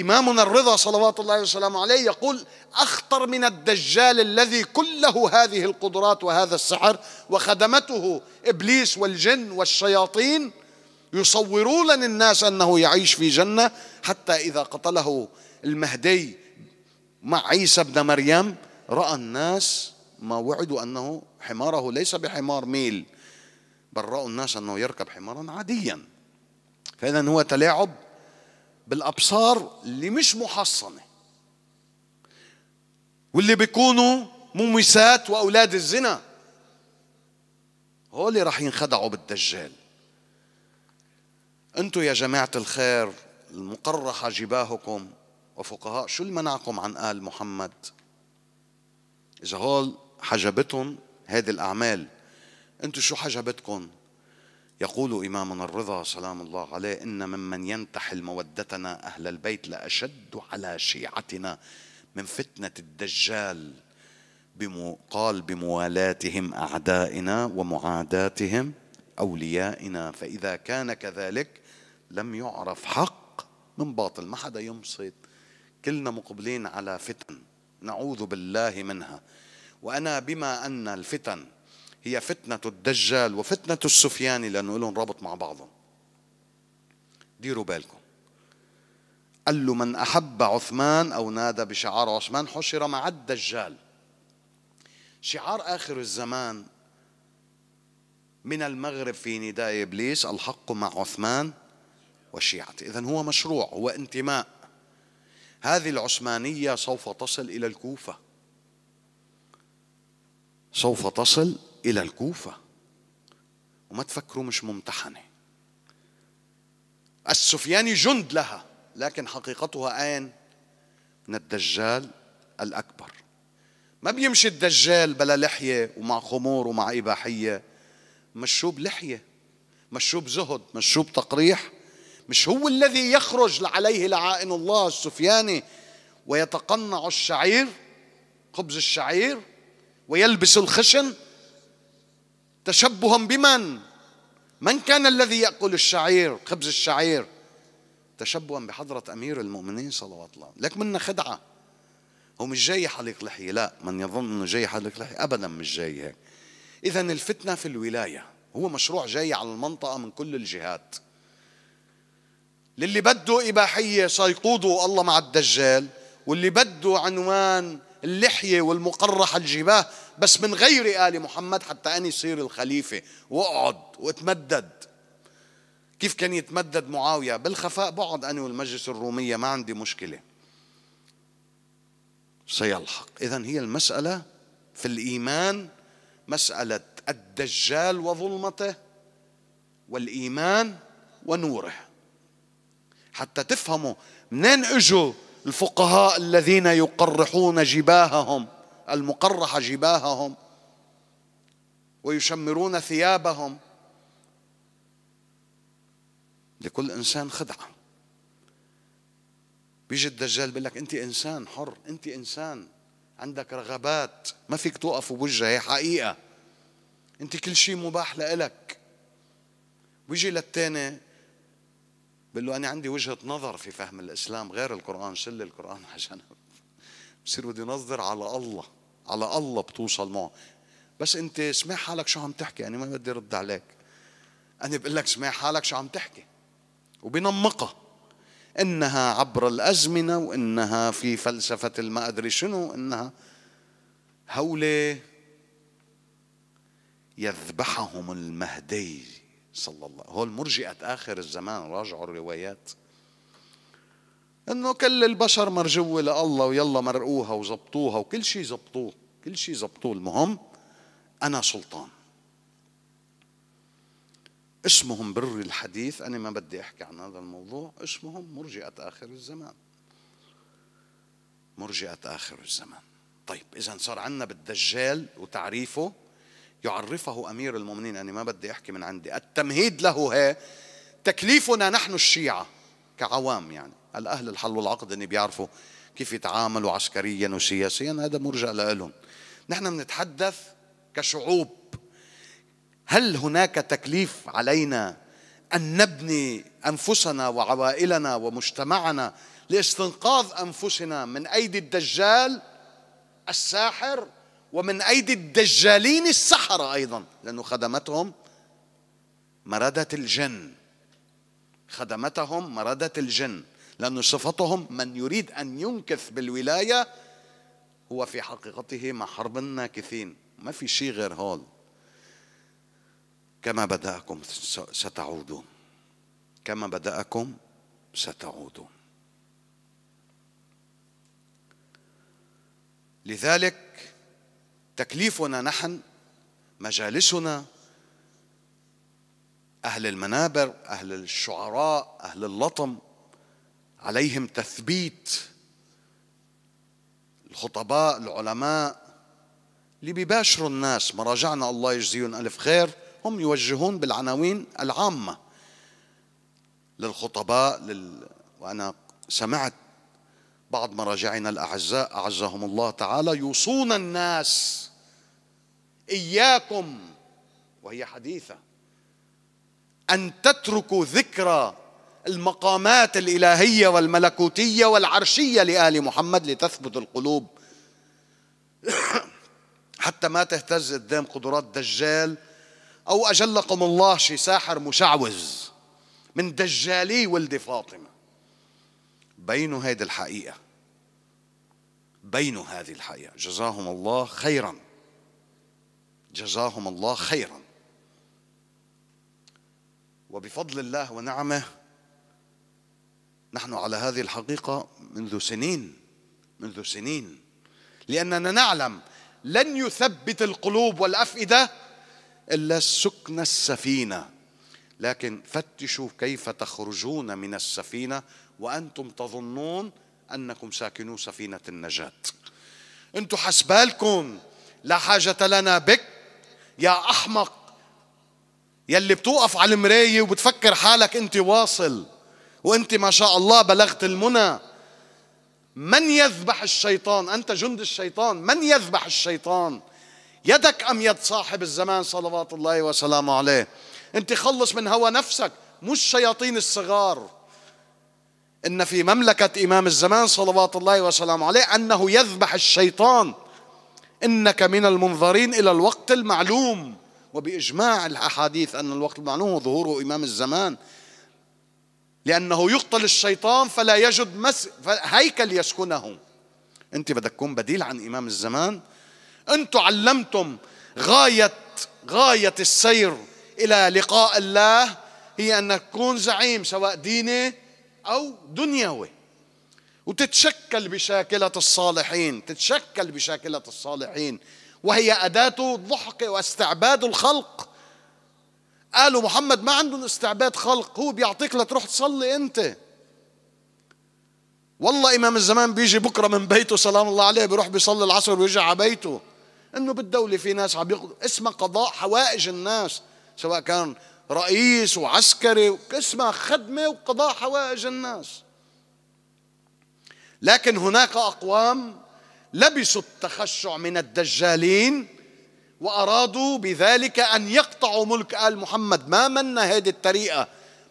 Speaker 1: إمامنا الرضا صلوات الله وسلامه عليه يقول أخطر من الدجال الذي كله هذه القدرات وهذا السحر وخدمته إبليس والجن والشياطين يصورون للناس أنه يعيش في جنة حتى إذا قتله المهدي مع عيسى ابن مريم راى الناس ما وعدوا انه حماره ليس بحمار ميل بل راوا الناس انه يركب حمارا عاديا فاذا هو تلاعب بالابصار اللي مش محصنه واللي بيكونوا ممسات واولاد الزنا هو اللي راح ينخدعوا بالدجال انتم يا جماعه الخير المقرحه جباهكم وفقهاء شو اللي منعكم عن ال محمد إذا هول حجبتهم هذه الأعمال أنتم شو حجبتكم؟ يقول إمامنا الرضا سلام الله عليه إن ممن ينتحل مودتنا أهل البيت لأشد على شيعتنا من فتنة الدجال بمو قال بموالاتهم أعدائنا ومعاداتهم أوليائنا فإذا كان كذلك لم يعرف حق من باطل ما حدا يمصد كلنا مقبلين على فتن نعوذ بالله منها وأنا بما أن الفتن هي فتنة الدجال وفتنة السفياني لأنه لهم ربط مع بعضهم ديروا بالكم قال له من أحب عثمان أو نادى بشعار عثمان حشر مع الدجال شعار آخر الزمان من المغرب في نداء إبليس الحق مع عثمان وشيعته إذا هو مشروع هو انتماء هذه العثمانية سوف تصل إلى الكوفة سوف تصل إلى الكوفة وما تفكروا مش ممتحنة السفياني جند لها لكن حقيقتها آن من الدجال الأكبر ما بيمشي الدجال بلا لحية ومع خمور ومع إباحية مشوب لحية مشوب زهد مشوب تقريح مش هو الذي يخرج عليه لعائن الله السفياني ويتقنع الشعير خبز الشعير ويلبس الخشن تشبها بمن من كان الذي يأكل الشعير خبز الشعير تشبها بحضرة أمير المؤمنين صلوات الله لك منا خدعة هو مش جاي حليق لحية لا من يظن أنه جاي حليق لحية أبدا مش جاي هيك إذا الفتنة في الولاية هو مشروع جاي على المنطقة من كل الجهات للي بده إباحية سيقوده الله مع الدجال واللي بده عنوان اللحية والمقرحة الجباه بس من غير آل محمد حتى أني يصير الخليفة وأقعد وأتمدد كيف كان يتمدد معاوية بالخفاء بقعد أنا والمجلس الرومية ما عندي مشكلة سيلحق إذا هي المسألة في الإيمان مسألة الدجال وظلمته والإيمان ونوره حتى تفهموا منين اجوا الفقهاء الذين يقرحون جباههم المقرحه جباههم ويشمرون ثيابهم لكل انسان خدعه بيجي الدجال بيقول لك انت انسان حر انت انسان عندك رغبات ما فيك توقف بوجهها هي حقيقه انت كل شيء مباح لإلك بيجي للثاني بقول له أنا عندي وجهة نظر في فهم الإسلام غير القرآن شل القرآن عشان بصير بدي نظر على الله على الله بتوصل معه بس أنت اسمع حالك شو عم تحكي أنا ما بدي ارد عليك أنا بقول لك اسمع حالك شو عم تحكي وبنمقها إنها عبر الأزمنة وإنها في فلسفة الما أدري شنو إنها هولي يذبحهم المهدي صلى الله هول المرجئة آخر الزمان راجعوا الروايات انه كل البشر مرجوة لله ويلا مرقوها وزبطوها وكل شيء زبطوه كل شيء زبطوه المهم انا سلطان اسمهم بر الحديث انا ما بدي احكي عن هذا الموضوع اسمهم مرجئة اخر الزمان مرجئة اخر الزمان طيب اذا صار عندنا بالدجال وتعريفه يعرفه أمير المؤمنين أنا ما بدي أحكي من عندي التمهيد له ها تكليفنا نحن الشيعة كعوام يعني الأهل الحل والعقد اللي بيعرفوا كيف يتعاملوا عسكريا وسياسيا هذا مرجع لهم نحن بنتحدث كشعوب هل هناك تكليف علينا أن نبني أنفسنا وعوائلنا ومجتمعنا لاستنقاذ أنفسنا من أيدي الدجال الساحر ومن أيدي الدجالين السحرة أيضا لأنه خدمتهم مردة الجن خدمتهم مردة الجن لأن صفتهم من يريد أن ينكث بالولاية هو في حقيقته مع حرب الناكثين ما في شيء غير هول كما بدأكم ستعودون كما بدأكم ستعودون لذلك تكليفنا نحن مجالسنا أهل المنابر أهل الشعراء أهل اللطم عليهم تثبيت الخطباء العلماء اللي بيباشروا الناس مراجعنا الله يجزيهم ألف خير هم يوجهون بالعناوين العامة للخطباء لل... وأنا سمعت بعض مراجعنا الأعزاء أعزهم الله تعالى يوصون الناس إياكم وهي حديثة أن تتركوا ذكرى المقامات الإلهية والملكوتية والعرشية لآل محمد لتثبت القلوب حتى ما تهتز قدام قدرات دجال أو أجلكم الله شي ساحر مشعوذ من دجالي ولدي فاطمة بينوا هذه الحقيقة بينوا هذه الحقيقة جزاهم الله خيراً جزاهم الله خيرا وبفضل الله ونعمه نحن على هذه الحقيقه منذ سنين منذ سنين لاننا نعلم لن يثبت القلوب والافئده الا سكن السفينه لكن فتشوا كيف تخرجون من السفينه وانتم تظنون انكم ساكنو سفينه النجاه انتم حسبالكم لا حاجه لنا بك يا أحمق يلي بتوقف على المراية وبتفكر حالك أنت واصل وأنت ما شاء الله بلغت المنى من يذبح الشيطان أنت جند الشيطان من يذبح الشيطان يدك أم يد صاحب الزمان صلوات الله وسلامه عليه أنت خلص من هوى نفسك مش شياطين الصغار إن في مملكة إمام الزمان صلوات الله وسلامه عليه أنه يذبح الشيطان إنك من المنظرين إلى الوقت المعلوم وبإجماع الأحاديث أن الوقت المعلوم هو ظهور إمام الزمان لأنه يقتل الشيطان فلا يجد مس... هيكل يسكنه أنت بدك تكون بديل عن إمام الزمان أنتم علمتم غاية غاية السير إلى لقاء الله هي أن تكون زعيم سواء ديني أو دنيوي وتتشكل بشاكلة الصالحين تتشكل بشاكلة الصالحين وهي أداة ضحك واستعباد الخلق قالوا محمد ما عنده استعباد خلق هو بيعطيك لتروح تصلي أنت والله إمام الزمان بيجي بكرة من بيته سلام الله عليه بيروح بيصلي العصر ويرجع على بيته إنه بالدولة في ناس عم يقضوا اسمها قضاء حوائج الناس سواء كان رئيس وعسكري اسمها خدمة وقضاء حوائج الناس لكن هناك أقوام لبسوا التخشع من الدجالين وأرادوا بذلك أن يقطعوا ملك آل محمد ما منا هذه الطريقة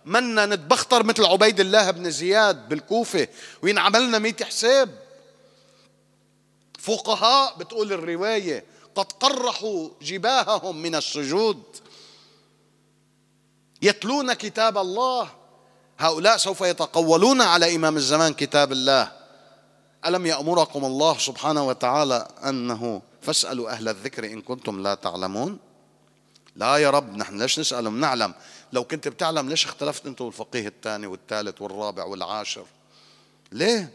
Speaker 1: منا نتبختر مثل عبيد الله بن زياد بالكوفة وينعملنا ميت حساب فقهاء بتقول الرواية قد قرحوا جباههم من السجود يتلون كتاب الله هؤلاء سوف يتقولون على إمام الزمان كتاب الله ألم يأمركم الله سبحانه وتعالى أنه فاسألوا أهل الذكر إن كنتم لا تعلمون لا يا رب نحن ليش نسألهم نعلم لو كنت بتعلم ليش اختلفت أنت والفقيه الثاني والثالث والرابع والعاشر ليه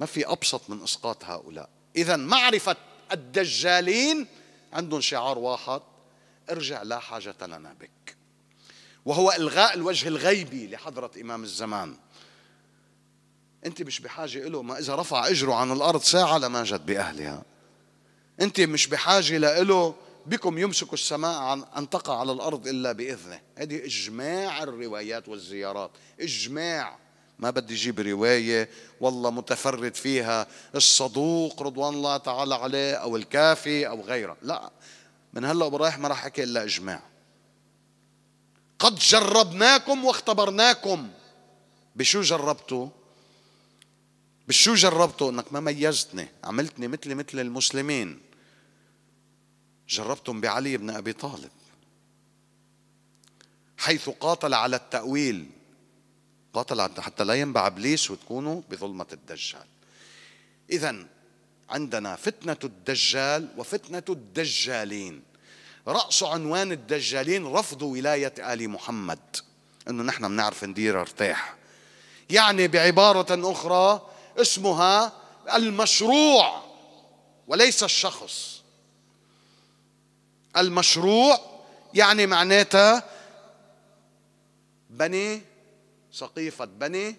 Speaker 1: ما في أبسط من إسقاط هؤلاء إذا معرفة الدجالين عندهم شعار واحد ارجع لا حاجة لنا بك وهو إلغاء الوجه الغيبي لحضرة إمام الزمان أنت مش بحاجة له ما إذا رفع أجره عن الأرض ساعة لما جد بأهلها أنت مش بحاجة له بكم يمسك السماء عن أن تقع على الأرض إلا بإذنه هذه إجماع الروايات والزيارات إجماع ما بدي جيب رواية والله متفرد فيها الصدوق رضوان الله تعالى عليه أو الكافي أو غيره لا من هلأ ورايح ما راح أحكي إلا إجماع قد جربناكم واختبرناكم بشو جربتوا بشو جربته انك ما ميزتني عملتني مثلي مثل المسلمين جربتم بعلي بن ابي طالب حيث قاتل على التاويل قاتل حتى لا ينبع ابليس وتكونوا بظلمه الدجال اذا عندنا فتنه الدجال وفتنه الدجالين راس عنوان الدجالين رفض ولايه ال محمد انه نحن بنعرف ندير ارتاح يعني بعباره اخرى اسمها المشروع وليس الشخص المشروع يعني معناتها بني سقيفة بني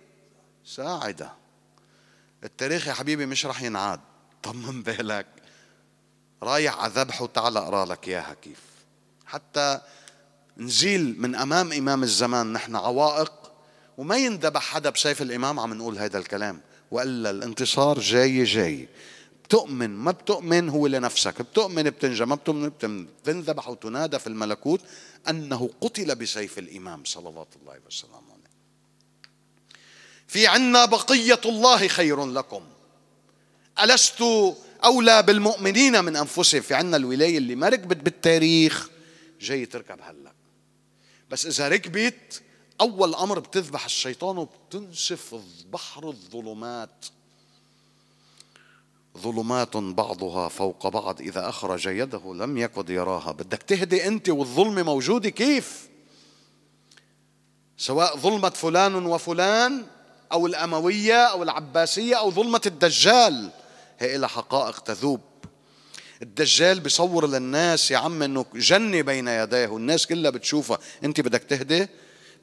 Speaker 1: ساعدة التاريخ يا حبيبي مش رح ينعاد طمن بالك رايح عذبحه تعال اقرا لك اياها كيف حتى نزيل من امام امام الزمان نحن عوائق وما يندبح حدا بسيف الامام عم نقول هذا الكلام وإلا الانتصار جاي جاي بتؤمن ما بتؤمن هو لنفسك بتؤمن بتنجى ما بتؤمن بتنذبح وتنادى في الملكوت أنه قتل بسيف الإمام صلوات الله وسلامه عليه في عنا بقية الله خير لكم ألست أولى بالمؤمنين من أنفسهم في عنا الولاية اللي ما ركبت بالتاريخ جاي تركب هلأ بس إذا ركبت أول أمر بتذبح الشيطان وبتنشف بحر الظلمات ظلمات بعضها فوق بعض إذا أخرج يده لم يكد يراها بدك تهدي أنت والظلمة موجودة كيف سواء ظلمة فلان وفلان أو الأموية أو العباسية أو ظلمة الدجال هي إلى حقائق تذوب الدجال بيصور للناس يا عم انه جنة بين يديه والناس كلها بتشوفها انت بدك تهدي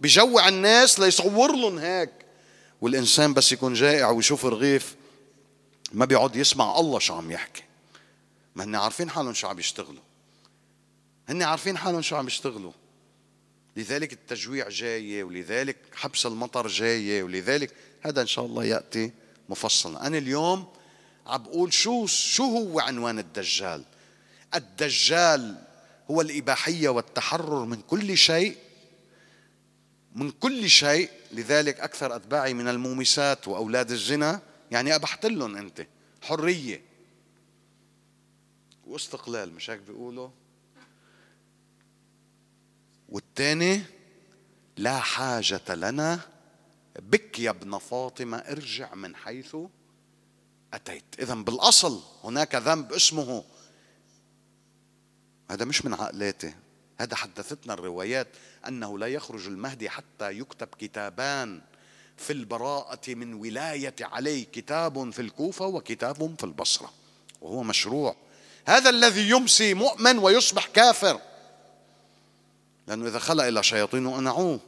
Speaker 1: بجوع الناس ليصور لهم هيك والإنسان بس يكون جائع ويشوف رغيف ما بيقعد يسمع الله شو عم يحكي ما هن عارفين حالهم شو عم يشتغلوا هن عارفين حالهم شو عم يشتغلوا لذلك التجويع جاية ولذلك حبس المطر جاية ولذلك هذا إن شاء الله يأتي مفصلا أنا اليوم عم بقول شو شو هو عنوان الدجال الدجال هو الإباحية والتحرر من كل شيء من كل شيء لذلك أكثر أتباعي من المومسات وأولاد الزنا يعني أبحتلهم أنت حرية واستقلال مش هيك بيقولوا والثاني لا حاجة لنا بك يا ابن فاطمة ارجع من حيث أتيت إذا بالأصل هناك ذنب اسمه هذا مش من عقلاتي هذا حدثتنا الروايات أنه لا يخرج المهدي حتى يكتب كتابان في البراءة من ولاية علي كتاب في الكوفة وكتاب في البصرة وهو مشروع هذا الذي يمسي مؤمن ويصبح كافر لأنه إذا خلق إلى شياطينه أنعوه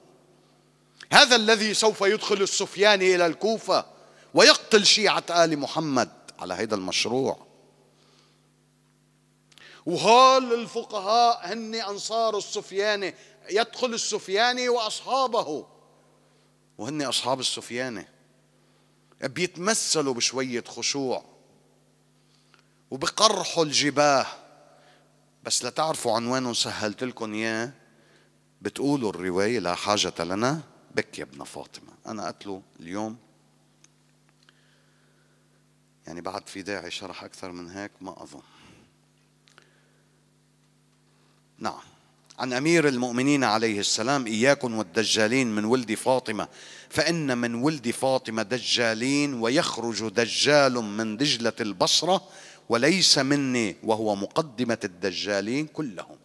Speaker 1: هذا الذي سوف يدخل السفياني إلى الكوفة ويقتل شيعة آل محمد على هذا المشروع وهول الفقهاء هن أنصار السفياني يدخل السفياني وأصحابه وهن أصحاب السفياني بيتمثلوا بشوية خشوع وبقرحوا الجباه بس لتعرفوا عنوانهم سهلت لكم إياه بتقولوا الرواية لا حاجة لنا بك يا ابن فاطمة أنا قتله اليوم يعني بعد في داعي شرح أكثر من هيك ما أظن نعم عن أمير المؤمنين عليه السلام إياكم والدجالين من ولد فاطمة فإن من ولد فاطمة دجالين ويخرج دجال من دجلة البصرة وليس مني وهو مقدمة الدجالين كلهم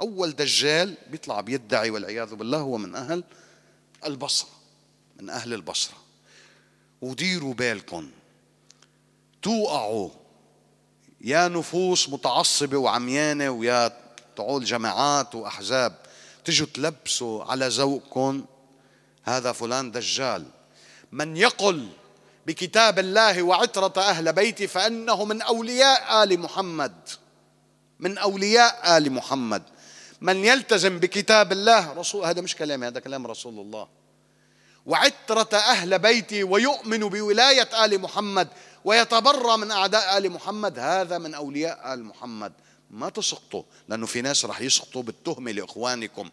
Speaker 1: أول دجال بيطلع بيدعي والعياذ بالله هو من أهل البصرة من أهل البصرة وديروا بالكم توقعوا يا نفوس متعصبة وعميانة ويا تقول جماعات وأحزاب تجوا تلبسوا على ذوقكم هذا فلان دجال من يقل بكتاب الله وعترة أهل بيتي فإنه من أولياء آل محمد من أولياء آل محمد من يلتزم بكتاب الله رسول هذا مش كلامي هذا كلام رسول الله وعترة أهل بيتي ويؤمن بولاية آل محمد ويتبرى من أعداء آل محمد هذا من أولياء آل محمد ما تسقطوا لأنه في ناس راح يسقطوا بالتهمة لإخوانكم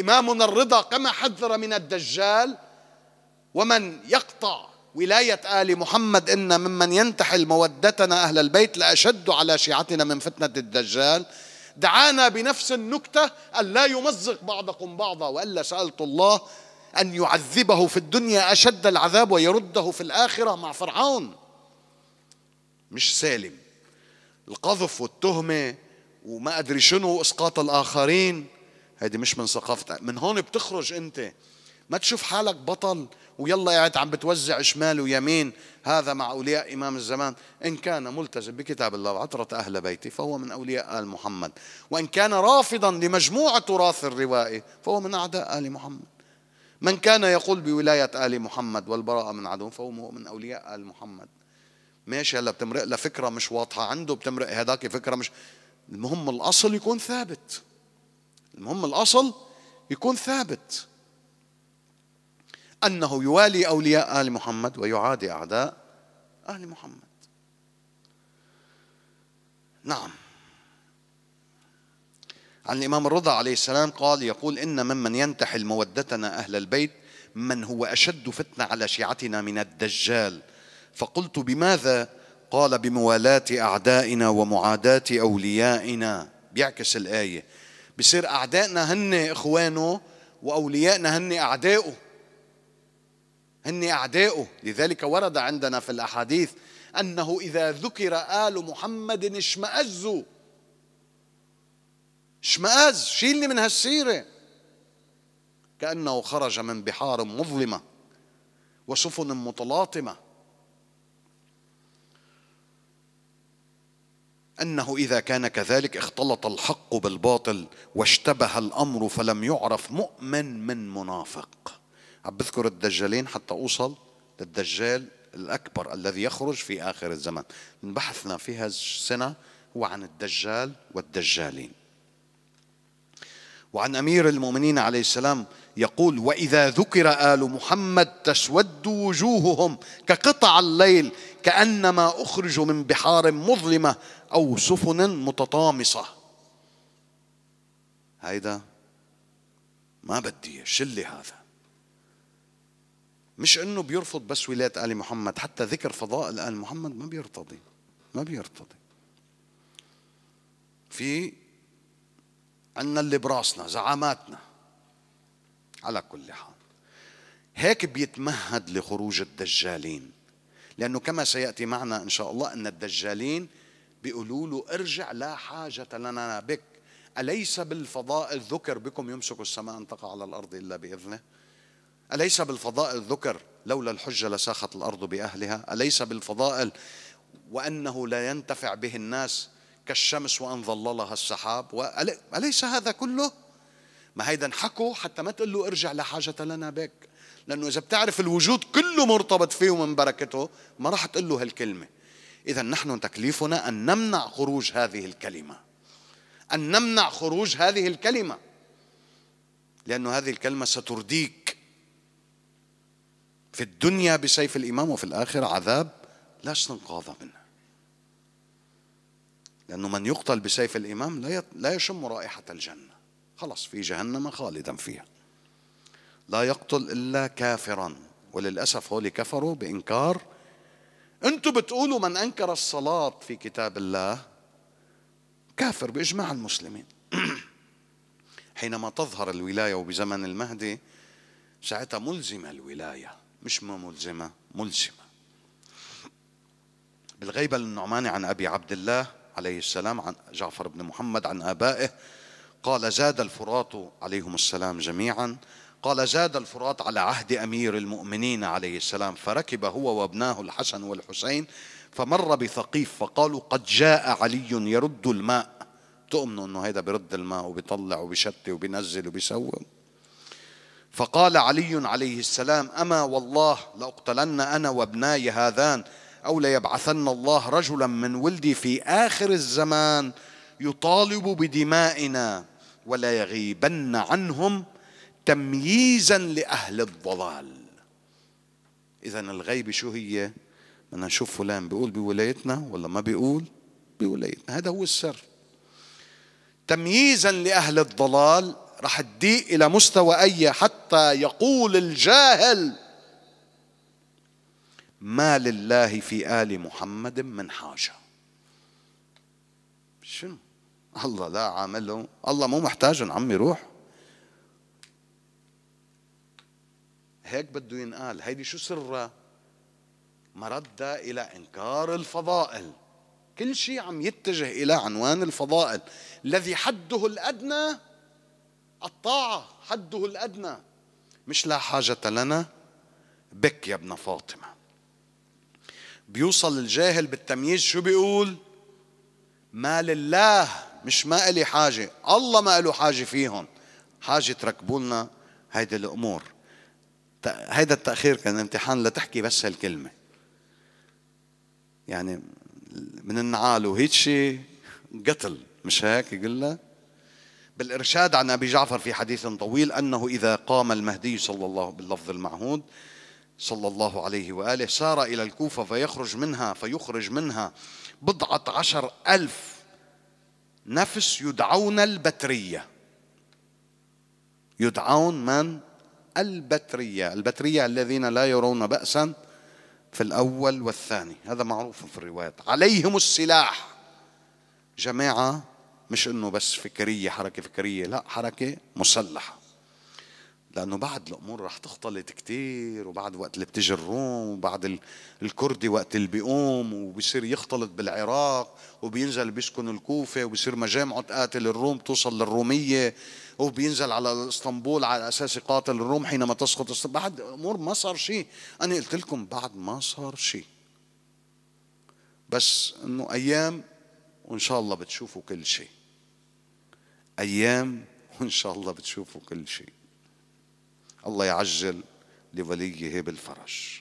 Speaker 1: إمامنا الرضا كما حذر من الدجال ومن يقطع ولاية آل محمد إن ممن ينتحل مودتنا أهل البيت لأشد على شيعتنا من فتنة الدجال دعانا بنفس النكتة أن لا يمزق بعضكم بعضا وإلا سألت الله أن يعذبه في الدنيا أشد العذاب ويرده في الآخرة مع فرعون مش سالم القذف والتهمة وما أدري شنو إسقاط الآخرين هيدي مش من ثقافتك من هون بتخرج أنت ما تشوف حالك بطل ويلا قاعد عم بتوزع شمال ويمين هذا مع أولياء إمام الزمان إن كان ملتزم بكتاب الله وعطره أهل بيته فهو من أولياء آل محمد وإن كان رافضا لمجموعة تراث الروائي فهو من أعداء آل محمد من كان يقول بولاية آل محمد والبراءة من عدوهم فهو من أولياء آل محمد ماشي هلا بتمرق لها فكره مش واضحه عنده بتمرق هداك فكره مش المهم الاصل يكون ثابت المهم الاصل يكون ثابت انه يوالي اولياء ال محمد ويعادي اعداء ال محمد نعم عن الإمام الرضا عليه السلام قال يقول إن ممن ينتحل مودتنا أهل البيت من هو أشد فتنة على شيعتنا من الدجال فقلت بماذا قال بموالاة أعدائنا ومعاداة أوليائنا بيعكس الآية بصير أعدائنا هن إخوانه وأوليائنا هن أعدائه هن أعدائه لذلك ورد عندنا في الأحاديث أنه إذا ذكر آل محمد اشمأزوا اشمأز شيلني من هالسيرة كأنه خرج من بحار مظلمة وسفن متلاطمة انه اذا كان كذلك اختلط الحق بالباطل واشتبه الامر فلم يعرف مؤمن من منافق عم بذكر الدجالين حتى اوصل للدجال الاكبر الذي يخرج في اخر الزمن بحثنا في هذه السنه هو عن الدجال والدجالين وعن امير المؤمنين عليه السلام يقول واذا ذكر ال محمد تسود وجوههم كقطع الليل كانما اخرجوا من بحار مظلمه أو سفنا متطامسة هيدا ما بدي شلي هذا مش انه بيرفض بس ولايه ال محمد حتى ذكر فضائل ال محمد ما بيرتضي ما بيرتضي في عنا اللي براسنا زعاماتنا على كل حال هيك بيتمهد لخروج الدجالين لأنه كما سيأتي معنا إن شاء الله أن الدجالين بيقولوا له ارجع لا حاجة لنا بك أليس بالفضاء الذكر بكم يمسك السماء أن تقع على الأرض إلا بإذنه أليس بالفضاء الذكر لولا الحجة لساخت الأرض بأهلها أليس بالفضاء وأنه لا ينتفع به الناس كالشمس وأن ظللها السحاب أليس هذا كله ما هيدا انحكوا حتى ما تقول له ارجع لا حاجة لنا بك لأنه إذا بتعرف الوجود كله مرتبط فيه ومن بركته ما راح تقول له هالكلمة إذا نحن تكليفنا أن نمنع خروج هذه الكلمة أن نمنع خروج هذه الكلمة لأن هذه الكلمة سترديك في الدنيا بسيف الإمام وفي الآخرة عذاب لا استنقاذ منه لأنه من يقتل بسيف الإمام لا لا يشم رائحة الجنة خلاص في جهنم خالدا فيها لا يقتل إلا كافرا وللأسف هو كفروا بإنكار انتم بتقولوا من انكر الصلاه في كتاب الله كافر باجماع المسلمين حينما تظهر الولايه وبزمن المهدي ساعتها ملزمه الولايه مش ما ملزمه ملزمه بالغيبه للنعماني عن ابي عبد الله عليه السلام عن جعفر بن محمد عن ابائه قال زاد الفرات عليهم السلام جميعا قال زاد الفرات على عهد أمير المؤمنين عليه السلام فركب هو وابناه الحسن والحسين فمر بثقيف فقالوا قد جاء علي يرد الماء تؤمنوا أنه هيدا برد الماء وبيطلع وبيشتي وبينزل وبيسوي فقال علي عليه السلام أما والله لأقتلن أنا وابناي هذان أو ليبعثن الله رجلا من ولدي في آخر الزمان يطالب بدمائنا ولا يغيبن عنهم تمييزا لأهل الضلال إذا الغيب شو هي بدنا نشوف فلان بيقول بولايتنا ولا ما بيقول بولايتنا هذا هو السر تمييزا لأهل الضلال راح تضيق إلى مستوى أي حتى يقول الجاهل ما لله في آل محمد من حاجة شنو الله لا عامله الله مو محتاج عمي روح هيك بده ينقال هيدي شو سرها مرد إلى إنكار الفضائل كل شيء عم يتجه إلى عنوان الفضائل الذي حده الأدنى الطاعة حده الأدنى مش لا حاجة لنا بك يا ابن فاطمة بيوصل الجاهل بالتمييز شو بيقول ما لله مش ما إلي حاجة الله ما له حاجة فيهم حاجة تركبوا لنا هيدي الأمور هيدا التأخير كان امتحان لتحكي بس هالكلمة يعني من النعال وهيك شيء قتل مش هيك يقول له بالإرشاد عن أبي جعفر في حديث طويل أنه إذا قام المهدي صلى الله باللفظ المعهود صلى الله عليه وآله سار إلى الكوفة فيخرج منها فيخرج منها بضعة عشر ألف نفس يدعون البترية يدعون من البترية البترية الذين لا يرون بأسا في الأول والثاني هذا معروف في الروايات عليهم السلاح جماعة مش انه بس فكرية حركة فكرية لا حركة مسلحة لانه بعد الامور رح تختلط كثير وبعد وقت اللي بتجي الروم وبعد الكردي وقت اللي بيقوم وبصير يختلط بالعراق وبينزل بيسكن الكوفه وبصير مجامعه تقاتل الروم توصل للروميه وبينزل على اسطنبول على اساس يقاتل الروم حينما تسقط بعد امور ما صار شيء انا قلت لكم بعد ما صار شيء بس انه ايام وان شاء الله بتشوفوا كل شيء ايام وان شاء الله بتشوفوا كل شيء الله يعجل لوليه بالفرج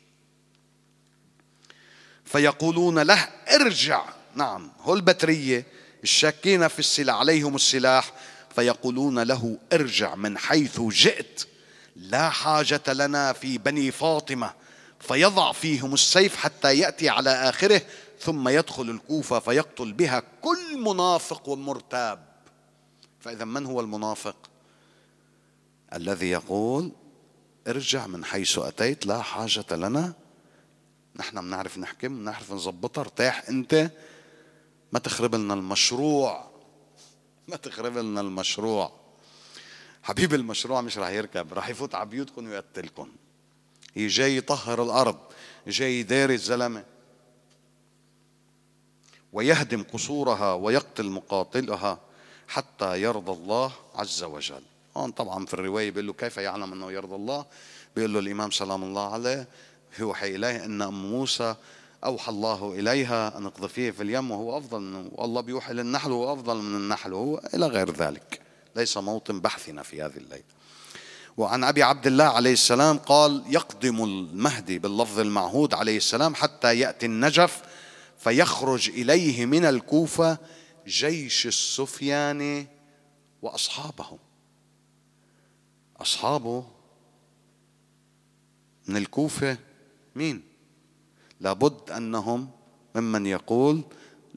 Speaker 1: فيقولون له ارجع نعم هو البترية الشاكين في السلاح عليهم السلاح فيقولون له ارجع من حيث جئت لا حاجة لنا في بني فاطمة فيضع فيهم السيف حتى يأتي على آخره ثم يدخل الكوفة فيقتل بها كل منافق ومرتاب فإذا من هو المنافق الذي يقول ارجع من حيث أتيت لا حاجة لنا نحن بنعرف نحكم بنعرف نظبطها ارتاح أنت ما تخرب لنا المشروع ما تخرب لنا المشروع حبيب المشروع مش رح يركب رح يفوت على بيوتكم ويقتلكم هي جاي يطهر الأرض جاي يداري الزلمة ويهدم قصورها ويقتل مقاتلها حتى يرضى الله عز وجل هون آه، طبعا في الرواية بيقول له كيف يعلم أنه يرضى الله بيقول له الإمام سلام الله عليه يوحي إليه أن أم موسى أوحى الله إليها أن اقذفيه في اليم وهو أفضل منه والله بيوحي للنحل وهو أفضل من النحل وهو إلى غير ذلك ليس موطن بحثنا في هذه الليلة وعن أبي عبد الله عليه السلام قال يقدم المهدي باللفظ المعهود عليه السلام حتى يأتي النجف فيخرج إليه من الكوفة جيش السفيان وأصحابهم أصحابه من الكوفة مين؟ لابد أنهم ممن يقول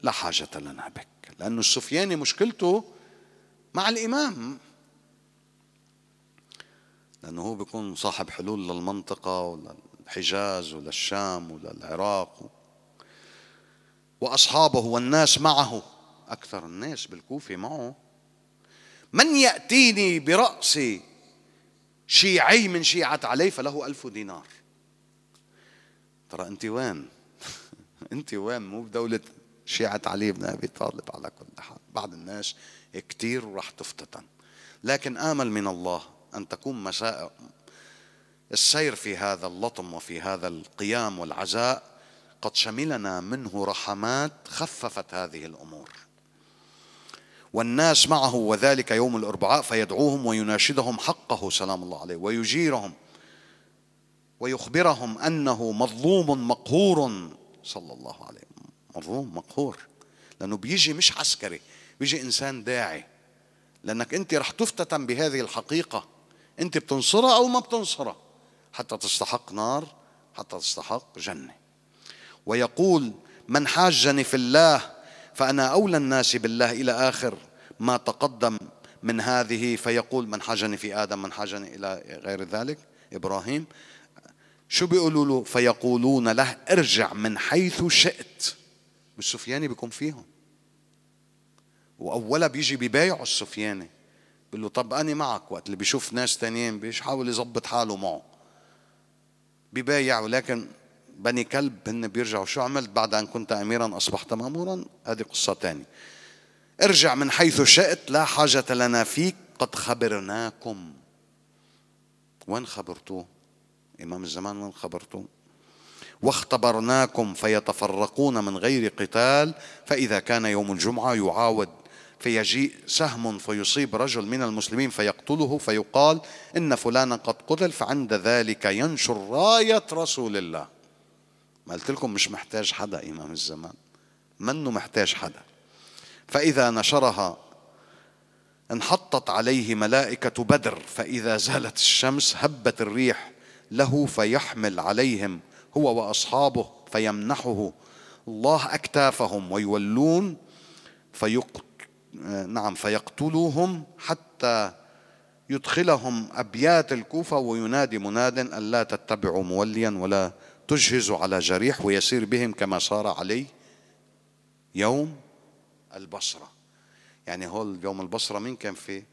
Speaker 1: لا حاجة لنا بك لأن السفياني مشكلته مع الإمام لأنه هو بيكون صاحب حلول للمنطقة وللحجاز وللشام وللعراق وأصحابه والناس معه أكثر الناس بالكوفة معه من يأتيني برأسي شيعي من شيعة علي فله ألف دينار ترى أنت وين أنت وين مو بدولة شيعة علي بن أبي طالب على كل حال بعض الناس كتير وراح تفتتن لكن آمل من الله أن تكون مساء السير في هذا اللطم وفي هذا القيام والعزاء قد شملنا منه رحمات خففت هذه الأمور والناس معه وذلك يوم الأربعاء فيدعوهم ويناشدهم حقه سلام الله عليه ويجيرهم ويخبرهم أنه مظلوم مقهور صلى الله عليه مظلوم مقهور لأنه بيجي مش عسكري بيجي إنسان داعي لأنك أنت رح تفتتن بهذه الحقيقة أنت بتنصرها أو ما بتنصرها حتى تستحق نار حتى تستحق جنة ويقول من حاجني في الله فأنا أولى الناس بالله إلى آخر ما تقدم من هذه فيقول من حجني في آدم من حجني إلى غير ذلك إبراهيم شو بيقولوا له فيقولون له ارجع من حيث شئت مش سفياني بيكون فيهم وأولا بيجي ببايعه السفياني بيقول له طب أنا معك وقت اللي بيشوف ناس تانيين بيحاول يظبط حاله معه ببايع ولكن بني كلب هن بيرجعوا شو عملت بعد أن كنت أميرا أصبحت مأمورا هذه قصة تانية ارجع من حيث شئت لا حاجة لنا فيك قد خبرناكم وين خبرتوه إمام الزمان وين خبرتوه واختبرناكم فيتفرقون من غير قتال فإذا كان يوم الجمعة يعاود فيجيء سهم فيصيب رجل من المسلمين فيقتله فيقال إن فلانا قد قتل فعند ذلك ينشر راية رسول الله ما قلت لكم مش محتاج حدا إمام الزمان منه محتاج حدا فإذا نشرها انحطت عليه ملائكة بدر فإذا زالت الشمس هبت الريح له فيحمل عليهم هو وأصحابه فيمنحه الله أكتافهم ويولون فيقت... نعم فيقتلوهم حتى يدخلهم أبيات الكوفة وينادي مناد ألا تتبعوا موليا ولا تجهز على جريح ويسير بهم كما سار علي يوم البصرة يعني هول يوم البصرة مين كان فيه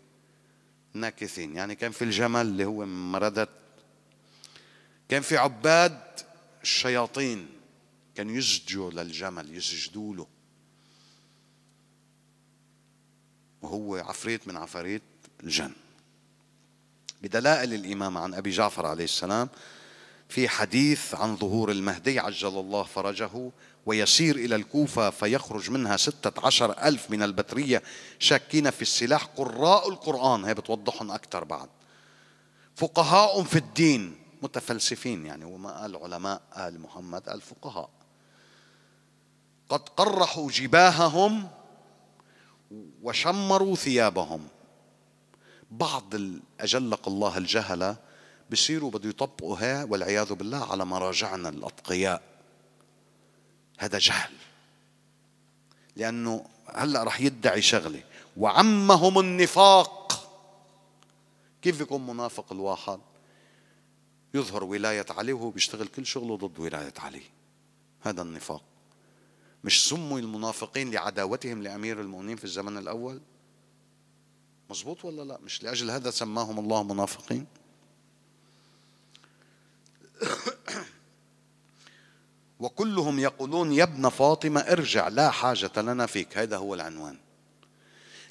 Speaker 1: ناكثين يعني كان في الجمل اللي هو مردت كان في عباد الشياطين كانوا يسجدوا للجمل يسجدوا له وهو عفريت من عفاريت الجن بدلائل الإمامة عن أبي جعفر عليه السلام في حديث عن ظهور المهدي عجل الله فرجه ويسير إلى الكوفة فيخرج منها ستة عشر ألف من البترية شاكين في السلاح قراء القرآن هي بتوضحهم أكثر بعد فقهاء في الدين متفلسفين يعني وما قال علماء آل محمد قال فقهاء قد قرحوا جباههم وشمروا ثيابهم بعض أجلق الله الجهله بصيروا بده يطبقوا ها والعياذ بالله على مراجعنا الأتقياء هذا جهل لأنه هلأ رح يدعي شغلة وعمهم النفاق كيف يكون منافق الواحد يظهر ولاية علي وهو بيشتغل كل شغله ضد ولاية علي هذا النفاق مش سموا المنافقين لعداوتهم لأمير المؤمنين في الزمن الأول مزبوط ولا لا مش لأجل هذا سماهم الله منافقين وكلهم يقولون يا ابن فاطمة ارجع لا حاجة لنا فيك هذا هو العنوان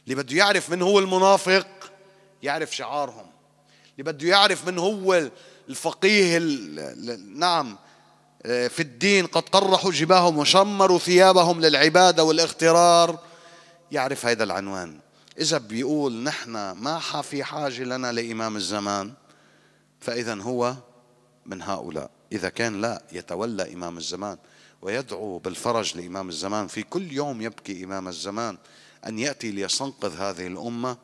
Speaker 1: اللي بده يعرف من هو المنافق يعرف شعارهم اللي بده يعرف من هو الفقيه نعم آه، في الدين قد قرحوا جباههم وشمروا ثيابهم للعبادة والاغترار يعرف هذا العنوان إذا بيقول نحن ما في حاجة لنا لإمام الزمان فإذا هو من هؤلاء إذا كان لا يتولى إمام الزمان ويدعو بالفرج لإمام الزمان في كل يوم يبكي إمام الزمان أن يأتي ليستنقذ هذه الأمة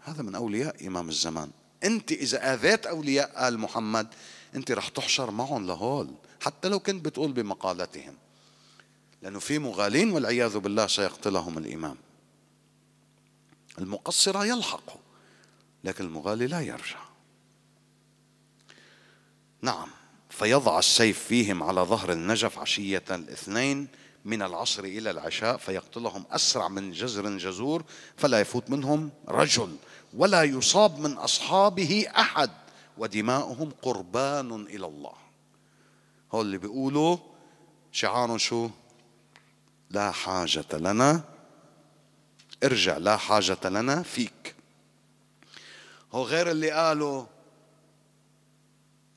Speaker 1: هذا من أولياء إمام الزمان أنت إذا آذيت أولياء آل محمد أنت رح تحشر معهم لهول حتى لو كنت بتقول بمقالتهم لأنه في مغالين والعياذ بالله سيقتلهم الإمام المقصرة يلحقه لكن المغالي لا يرجع نعم فيضع السيف فيهم على ظهر النجف عشية الاثنين من العصر إلى العشاء فيقتلهم أسرع من جزر جزور فلا يفوت منهم رجل ولا يصاب من أصحابه أحد ودماؤهم قربان إلى الله هو اللي بيقولوا شعار شو لا حاجة لنا ارجع لا حاجة لنا فيك هو غير اللي قالوا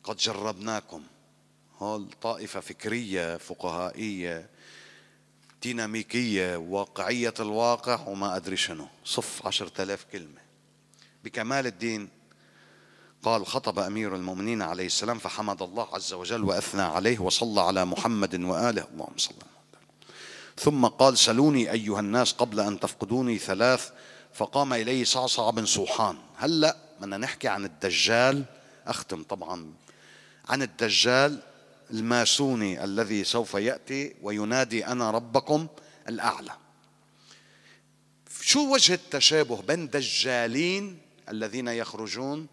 Speaker 1: قد جربناكم هول طائفة فكرية فقهائية ديناميكية واقعية الواقع وما أدري شنو صف عشرة آلاف كلمة بكمال الدين قال خطب أمير المؤمنين عليه السلام فحمد الله عز وجل وأثنى عليه وصلى على محمد وآله اللهم صل ثم قال سلوني أيها الناس قبل أن تفقدوني ثلاث فقام إليه صعصع بن صوحان هلأ هل بدنا نحكي عن الدجال أختم طبعا عن الدجال الماسوني الذي سوف ياتي وينادي انا ربكم الاعلى. شو وجه التشابه بين دجالين الذين يخرجون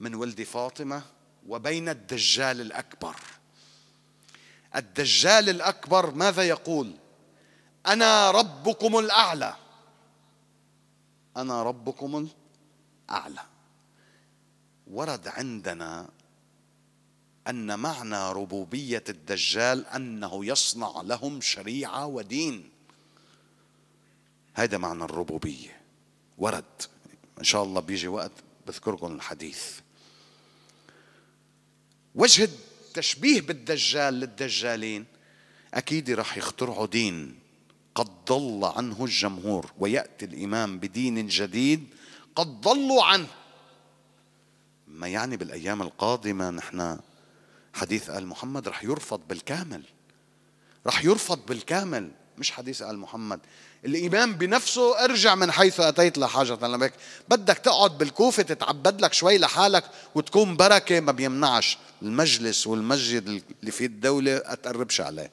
Speaker 1: من ولد فاطمه وبين الدجال الاكبر. الدجال الاكبر ماذا يقول؟ انا ربكم الاعلى. انا ربكم الاعلى. ورد عندنا أن معنى ربوبية الدجال أنه يصنع لهم شريعة ودين هذا معنى الربوبية ورد إن شاء الله بيجي وقت بذكركم الحديث وجه التشبيه بالدجال للدجالين أكيد راح يخترعوا دين قد ضل عنه الجمهور ويأتي الإمام بدين جديد قد ضلوا عنه ما يعني بالأيام القادمة نحن حديث آل محمد رح يرفض بالكامل رح يرفض بالكامل مش حديث آل محمد الإيمان بنفسه ارجع من حيث أتيت لا حاجة لك بدك تقعد بالكوفة تتعبد لك شوي لحالك وتكون بركة ما بيمنعش المجلس والمسجد اللي فيه الدولة أتقربش عليه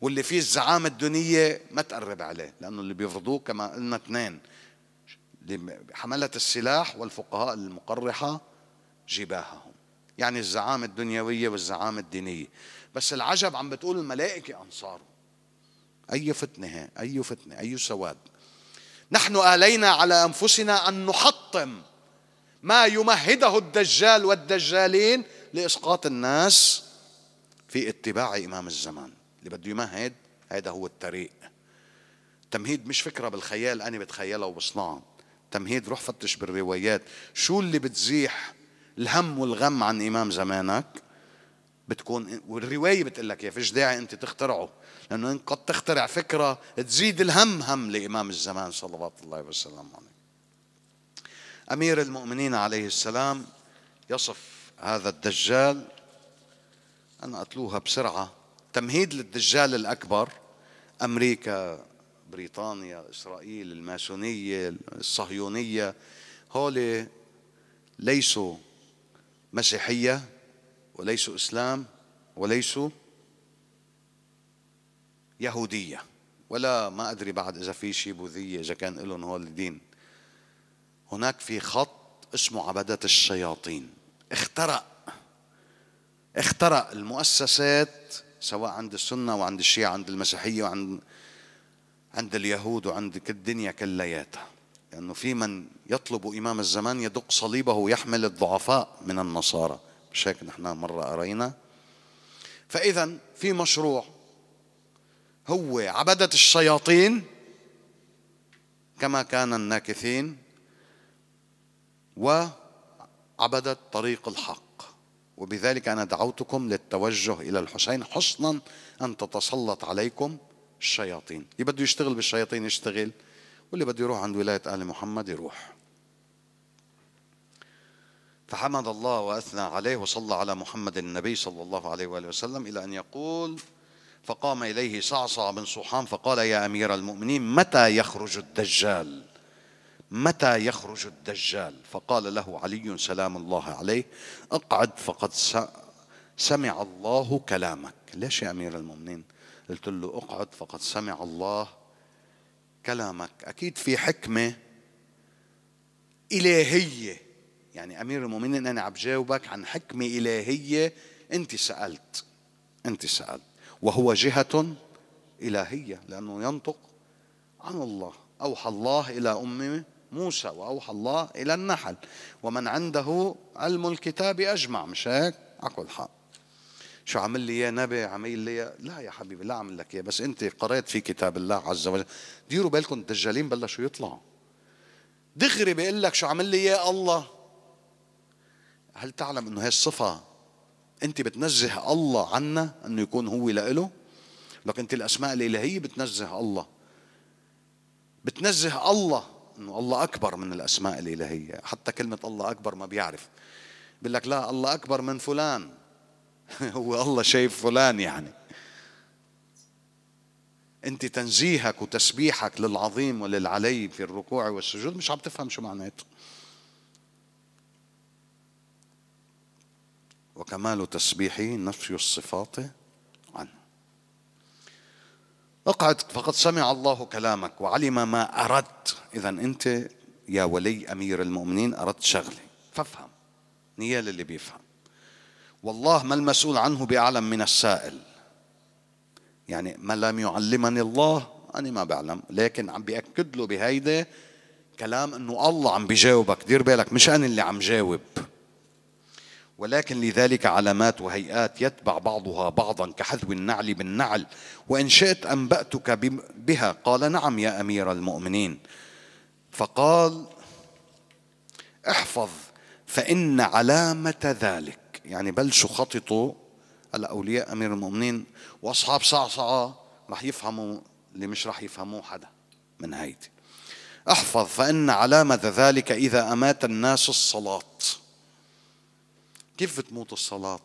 Speaker 1: واللي فيه الزعامة الدنية ما تقرب عليه لأنه اللي بيفرضوه كما قلنا اثنين حملة السلاح والفقهاء المقرحة جباههم يعني الزعامة الدنيوية والزعامة الدينية بس العجب عم بتقول الملائكة أنصاره أي فتنة أي فتنة أي سواد نحن آلينا على أنفسنا أن نحطم ما يمهده الدجال والدجالين لإسقاط الناس في اتباع إمام الزمان اللي بده يمهد هذا هو الطريق تمهيد مش فكرة بالخيال أنا بتخيلها وبصنعها تمهيد روح فتش بالروايات شو اللي بتزيح الهم والغم عن إمام زمانك بتكون والرواية بتقول لك يا فيش داعي أنت تخترعه لأنه أنت قد تخترع فكرة تزيد الهم هم لإمام الزمان صلوات الله وسلامه عليه أمير المؤمنين عليه السلام يصف هذا الدجال أنا أتلوها بسرعة تمهيد للدجال الأكبر أمريكا بريطانيا إسرائيل الماسونية الصهيونية هول ليسوا مسيحية وليسوا إسلام وليسوا يهودية ولا ما أدري بعد إذا في شيء بوذية إذا كان لهم هول الدين هناك في خط اسمه عبدة الشياطين اخترق اخترق المؤسسات سواء عند السنة وعند الشيعة عند المسيحية وعند عند اليهود وعند الدنيا كلياتها لأنه يعني في من يطلب إمام الزمان يدق صليبه ويحمل الضعفاء من النصارى مش هيك نحن مرة قرينا فإذا في مشروع هو عبدة الشياطين كما كان الناكثين وعبدة طريق الحق وبذلك أنا دعوتكم للتوجه إلى الحسين حسنا أن تتسلط عليكم الشياطين اللي بده يشتغل بالشياطين يشتغل واللي بده يروح عند ولاية آل محمد يروح فحمد الله وأثنى عليه وصلى على محمد النبي صلى الله عليه وآله وسلم إلى أن يقول فقام إليه صعصع بن صحام فقال يا أمير المؤمنين متى يخرج الدجال متى يخرج الدجال فقال له علي سلام الله عليه اقعد فقد سمع الله كلامك ليش يا أمير المؤمنين قلت له اقعد فقد سمع الله كلامك أكيد في حكمة إلهية يعني أمير المؤمنين أنا عم جاوبك عن حكمة إلهية أنت سألت أنت سألت وهو جهة إلهية لأنه ينطق عن الله أوحى الله إلى أم موسى وأوحى الله إلى النحل ومن عنده علم الكتاب أجمع مش هيك؟ اقول حق شو عامل لي اياه نبي عامل لي اياه لا يا حبيبي لا عامل لك اياه بس انت قرات في كتاب الله عز وجل ديروا بالكم الدجالين بلشوا يطلعوا دغري بيقول لك شو عامل لي اياه الله هل تعلم انه هي الصفه انت بتنزه الله عنا انه يكون هو لإله لك انت الاسماء الالهيه بتنزه الله بتنزه الله انه الله اكبر من الاسماء الالهيه حتى كلمه الله اكبر ما بيعرف بيقول لك لا الله اكبر من فلان هو الله شايف فلان يعني انت تنزيهك وتسبيحك للعظيم وللعلي في الركوع والسجود مش عم تفهم شو معناته وكمال تسبيحه نفي الصفات عنه اقعد فقد سمع الله كلامك وعلم ما اردت اذا انت يا ولي امير المؤمنين اردت شغله فافهم نيال اللي بيفهم والله ما المسؤول عنه بأعلم من السائل يعني ما لم يعلمني الله أنا ما بعلم لكن عم بأكد له بهيدا كلام أنه الله عم بيجاوبك دير بالك مش أنا اللي عم جاوب ولكن لذلك علامات وهيئات يتبع بعضها بعضا كحذو النعل بالنعل وإن شئت أنبأتك بها قال نعم يا أمير المؤمنين فقال احفظ فإن علامة ذلك يعني بلشوا خططوا هلا اولياء امير المؤمنين واصحاب صعصعه رح يفهموا اللي مش رح يفهموه حدا من هيدي احفظ فان علامه ذلك اذا امات الناس الصلاه كيف بتموت الصلاه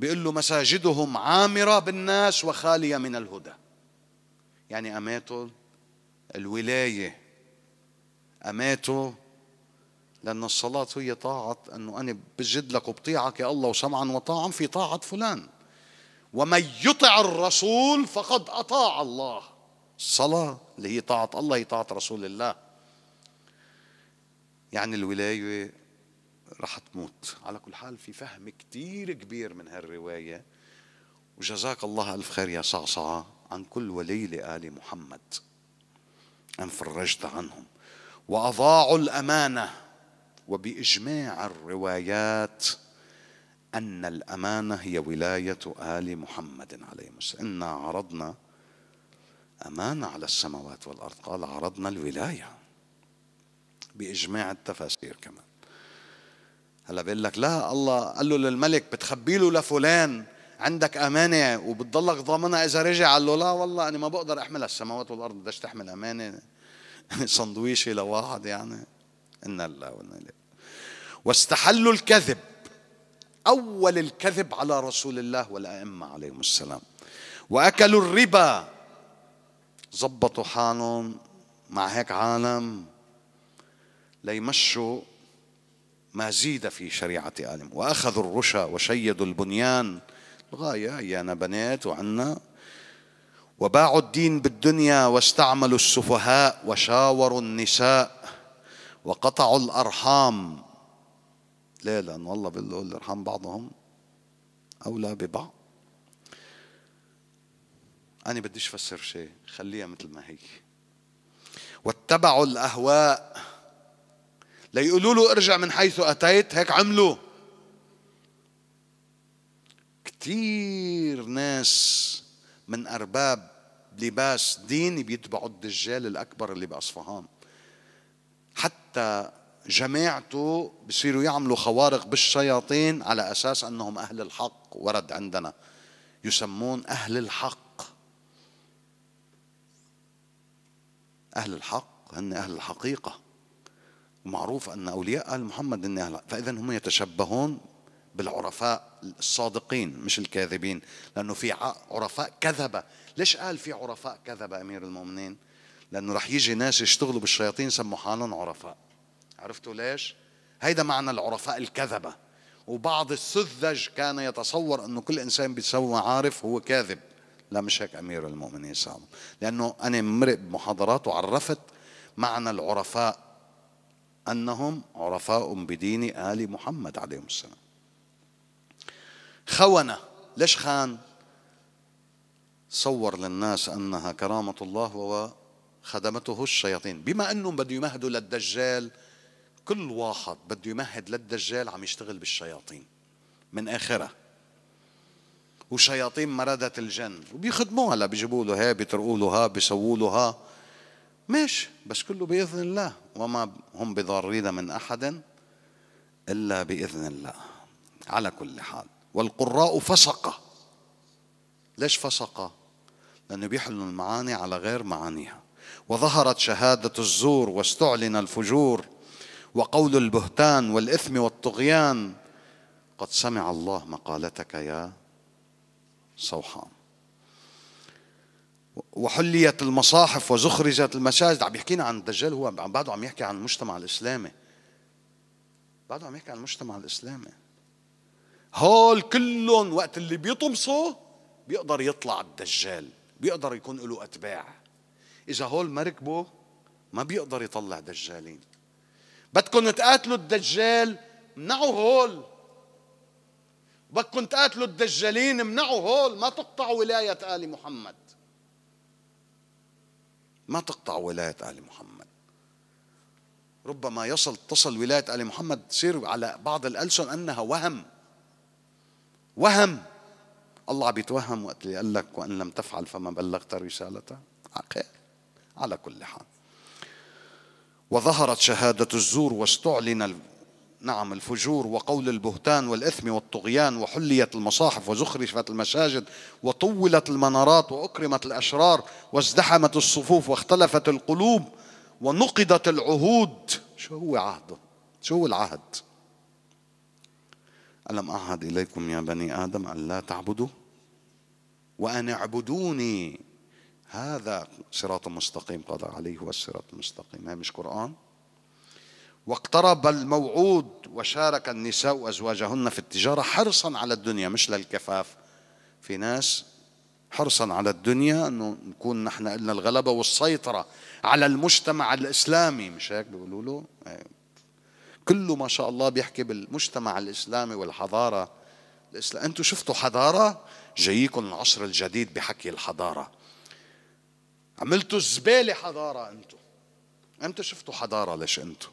Speaker 1: بيقول له مساجدهم عامره بالناس وخاليه من الهدى يعني اماتوا الولايه اماتوا لأن الصلاة هي طاعة أنه أنا بجد لك وبطيعك يا الله وسمعا وطاعا في طاعة فلان ومن يطع الرسول فقد أطاع الله الصلاة اللي هي طاعة الله هي طاعة رسول الله يعني الولاية رح تموت على كل حال في فهم كتير كبير من هالرواية وجزاك الله ألف خير يا صعصعة عن كل ولي لآل محمد أن فرجت عنهم وأضاعوا الأمانة وبإجماع الروايات أن الأمانة هي ولاية آل محمد عليه السلام إنا عرضنا أمانة على السماوات والأرض قال عرضنا الولاية بإجماع التفاسير كمان هلا بيقول لك لا الله قال له للملك بتخبي له لفلان عندك أمانة وبتضلك ضامنها إذا رجع قال له لا والله أنا ما بقدر أحملها السماوات والأرض بدش تحمل أمانة سندويشة لواحد يعني إنا الله وإنا إليه واستحلوا الكذب أول الكذب على رسول الله والأئمة عليهم السلام وأكلوا الربا زبطوا حالهم مع هيك عالم ليمشوا ما زيد في شريعة آلم وأخذوا الرشا وشيدوا البنيان الغاية أنا بنات وعنا وباعوا الدين بالدنيا واستعملوا السفهاء وشاوروا النساء وقطعوا الأرحام ليه لأن الله بيقول ارحم بعضهم أولى ببعض أنا بديش أفسر شيء خليها مثل ما هي واتبعوا الأهواء ليقولوا له ارجع من حيث أتيت هيك عملوا كثير ناس من أرباب لباس ديني بيتبعوا الدجال الأكبر اللي بأصفهان حتى جماعته بصيروا يعملوا خوارق بالشياطين على أساس أنهم أهل الحق ورد عندنا يسمون أهل الحق أهل الحق هن أهل الحقيقة ومعروف أن أولياء محمد هن أهل فإذا هم يتشبهون بالعرفاء الصادقين مش الكاذبين لأنه في عرفاء كذبة ليش قال في عرفاء كذبة أمير المؤمنين لأنه رح يجي ناس يشتغلوا بالشياطين سموا حالهم عرفاء عرفتوا ليش؟ هيدا معنى العرفاء الكذبة وبعض السذج كان يتصور أنه كل إنسان بيسوي عارف هو كاذب لا مش هيك أمير المؤمنين صام لأنه أنا مرق بمحاضرات وعرفت معنى العرفاء أنهم عرفاء بدين آل محمد عليهم السلام خونة ليش خان صور للناس أنها كرامة الله وخدمته الشياطين بما أنهم بدوا يمهدوا للدجال كل واحد بده يمهد للدجال عم يشتغل بالشياطين من اخرها وشياطين مردة الجن وبيخدموها هلا بيجيبوا له ها بيطرقوا له ها بيسووا له ها ماشي بس كله باذن الله وما هم بضارين من احد الا باذن الله على كل حال والقراء فسقه ليش فسقه لانه بيحلوا المعاني على غير معانيها وظهرت شهاده الزور واستعلن الفجور وقول البهتان والإثم والطغيان قد سمع الله مقالتك يا صوحان وحليت المصاحف وزخرجت المساجد عم يحكينا عن الدجال هو بعده عم يحكي عن المجتمع الإسلامي بعده عم يحكي عن المجتمع الإسلامي هول كلهم وقت اللي بيطمسوا بيقدر يطلع الدجال بيقدر يكون له أتباع إذا هول ما ركبوا ما بيقدر يطلع دجالين بدكم تقاتلوا الدجال منعوا هول بدكم تقاتلوا الدجالين منعوا هول ما تقطعوا ولاية آل محمد ما تقطعوا ولاية آل محمد ربما يصل تصل ولاية آل محمد تصير على بعض الألسن أنها وهم وهم الله بيتوهم وقت اللي قال لك وان لم تفعل فما بلغت رسالته عقل على كل حال وظهرت شهادة الزور واستعلن نعم الفجور وقول البهتان والإثم والطغيان وحليت المصاحف وزخرفت المساجد وطولت المنارات وأكرمت الأشرار وازدحمت الصفوف واختلفت القلوب ونقضت العهود شو هو عهده شو هو العهد ألم أعهد إليكم يا بني آدم أن لا تعبدوا وأن اعبدوني هذا صراط مستقيم قضى عليه هو الصراط المستقيم هذا مش قرآن واقترب الموعود وشارك النساء أزواجهن في التجارة حرصا على الدنيا مش للكفاف في ناس حرصا على الدنيا انه نكون نحن لنا الغلبه والسيطره على المجتمع الاسلامي مش هيك بيقولوا له كله ما شاء الله بيحكي بالمجتمع الاسلامي والحضاره الاسلام انتم شفتوا حضاره جايكم العصر الجديد بحكي الحضاره عملتوا زبالة حضارة أنتوا أمتى شفتوا حضارة ليش أنتوا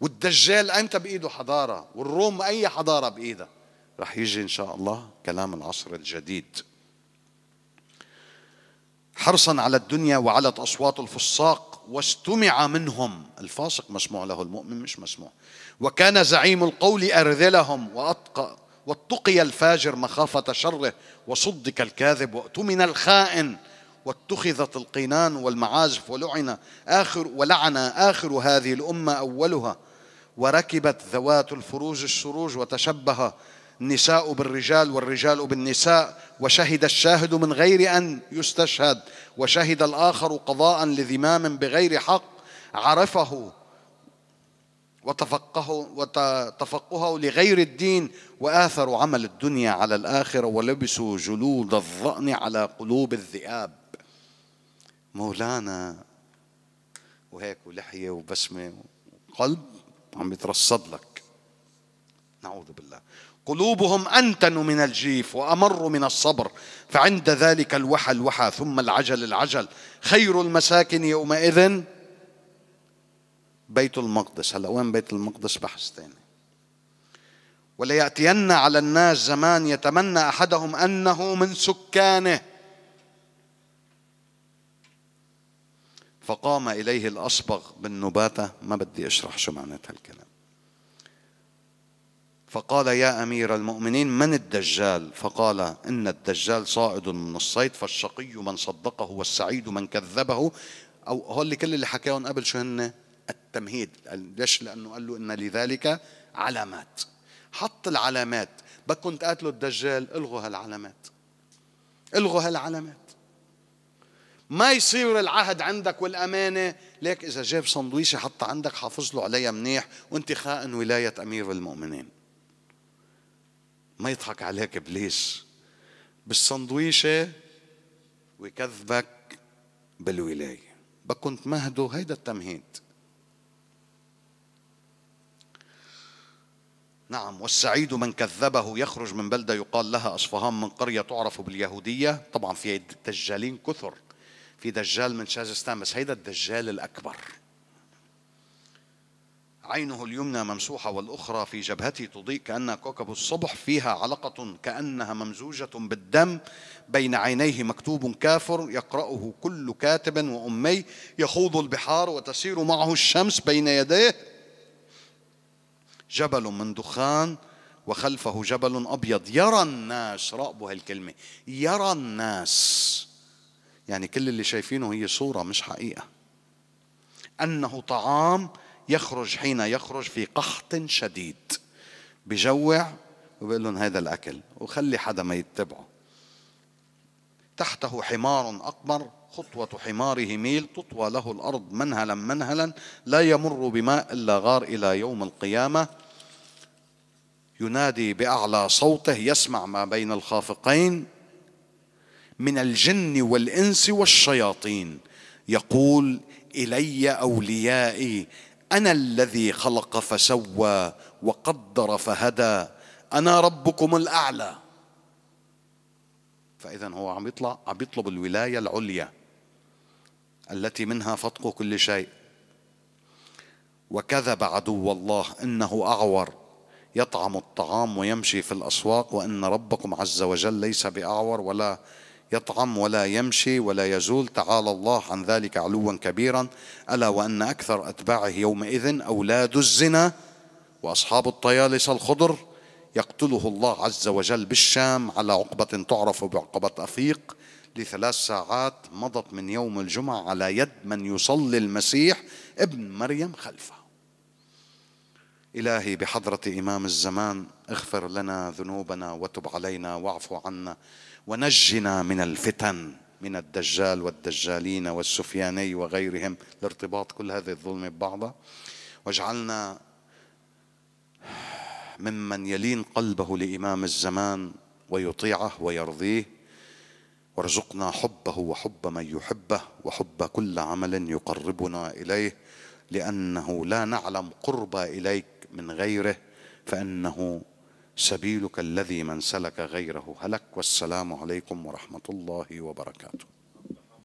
Speaker 1: والدجال أمتى بإيده حضارة والروم أي حضارة بإيدها رح يجي إن شاء الله كلام العصر الجديد حرصا على الدنيا وعلت أصوات الفساق واستمع منهم الفاسق مسموع له المؤمن مش مسموع وكان زعيم القول أرذلهم وأتقى واتقي الفاجر مخافة شره وصدك الكاذب وأتمن الخائن واتخذت القنان والمعازف ولعن آخر ولعن آخر هذه الأمة أولها وركبت ذوات الفروج الشروج وتشبه النساء بالرجال والرجال بالنساء وشهد الشاهد من غير أن يستشهد وشهد الآخر قضاء لذمام بغير حق عرفه وتفقه وتفقهه لغير الدين وآثروا عمل الدنيا على الآخرة ولبسوا جلود الظأن على قلوب الذئاب مولانا وهيك ولحية وبسمة وقلب عم يترصد لك نعوذ بالله قلوبهم أنتن من الجيف وأمر من الصبر فعند ذلك الوحى الوحى ثم العجل العجل خير المساكن يومئذ بيت المقدس هلا وين بيت المقدس بحث ثاني وليأتين على الناس زمان يتمنى أحدهم أنه من سكانه فقام إليه الأصبغ بن نباتة ما بدي أشرح شو معنات هالكلام فقال يا أمير المؤمنين من الدجال فقال إن الدجال صاعد من الصيد فالشقي من صدقه والسعيد من كذبه أو هول اللي كل اللي حكاهم قبل شو هن التمهيد ليش لأنه قال له إن لذلك علامات حط العلامات بك كنت قاتله الدجال الغوا هالعلامات الغوا هالعلامات ما يصير العهد عندك والأمانة ليك إذا جاب سندويشة حتى عندك حافظ له عليها منيح وأنت خائن ولاية أمير المؤمنين ما يضحك عليك إبليس بالسندويشة ويكذبك بالولاية بكنت مهدو هيدا التمهيد نعم والسعيد من كذبه يخرج من بلدة يقال لها أصفهان من قرية تعرف باليهودية طبعا في دجالين كثر في دجال من شاذستان بس هيدا الدجال الأكبر عينه اليمنى ممسوحة والأخرى في جبهته تضيء كأنها كوكب الصبح فيها علقة كأنها ممزوجة بالدم بين عينيه مكتوب كافر يقرأه كل كاتب وأمي يخوض البحار وتسير معه الشمس بين يديه جبل من دخان وخلفه جبل أبيض يرى الناس رأبوا هالكلمة يرى الناس يعني كل اللي شايفينه هي صورة مش حقيقة أنه طعام يخرج حين يخرج في قحط شديد بجوع وبقول لهم هذا الأكل وخلي حدا ما يتبعه تحته حمار أقمر خطوة حماره ميل تطوى له الأرض منهلا منهلا لا يمر بماء إلا غار إلى يوم القيامة ينادي بأعلى صوته يسمع ما بين الخافقين من الجن والانس والشياطين يقول الي اوليائي انا الذي خلق فسوى وقدر فهدى انا ربكم الاعلى فاذا هو عم يطلع عم يطلب الولايه العليا التي منها فتق كل شيء وكذب عدو الله انه اعور يطعم الطعام ويمشي في الاسواق وان ربكم عز وجل ليس باعور ولا يطعم ولا يمشي ولا يزول تعالى الله عن ذلك علوا كبيرا ألا وأن أكثر أتباعه يومئذ أولاد الزنا وأصحاب الطيالس الخضر يقتله الله عز وجل بالشام على عقبة تعرف بعقبة أفيق لثلاث ساعات مضت من يوم الجمعة على يد من يصلي المسيح ابن مريم خلفه إلهي بحضرة إمام الزمان اغفر لنا ذنوبنا وتب علينا واعف عنا ونجنا من الفتن من الدجال والدجالين والسفياني وغيرهم لارتباط كل هذه الظلمة ببعضها واجعلنا ممن يلين قلبه لإمام الزمان ويطيعه ويرضيه وارزقنا حبه وحب من يحبه وحب كل عمل يقربنا إليه لأنه لا نعلم قرب إليك من غيره فإنه سبيلك الذي من سلك غيره هلك والسلام عليكم ورحمه الله وبركاته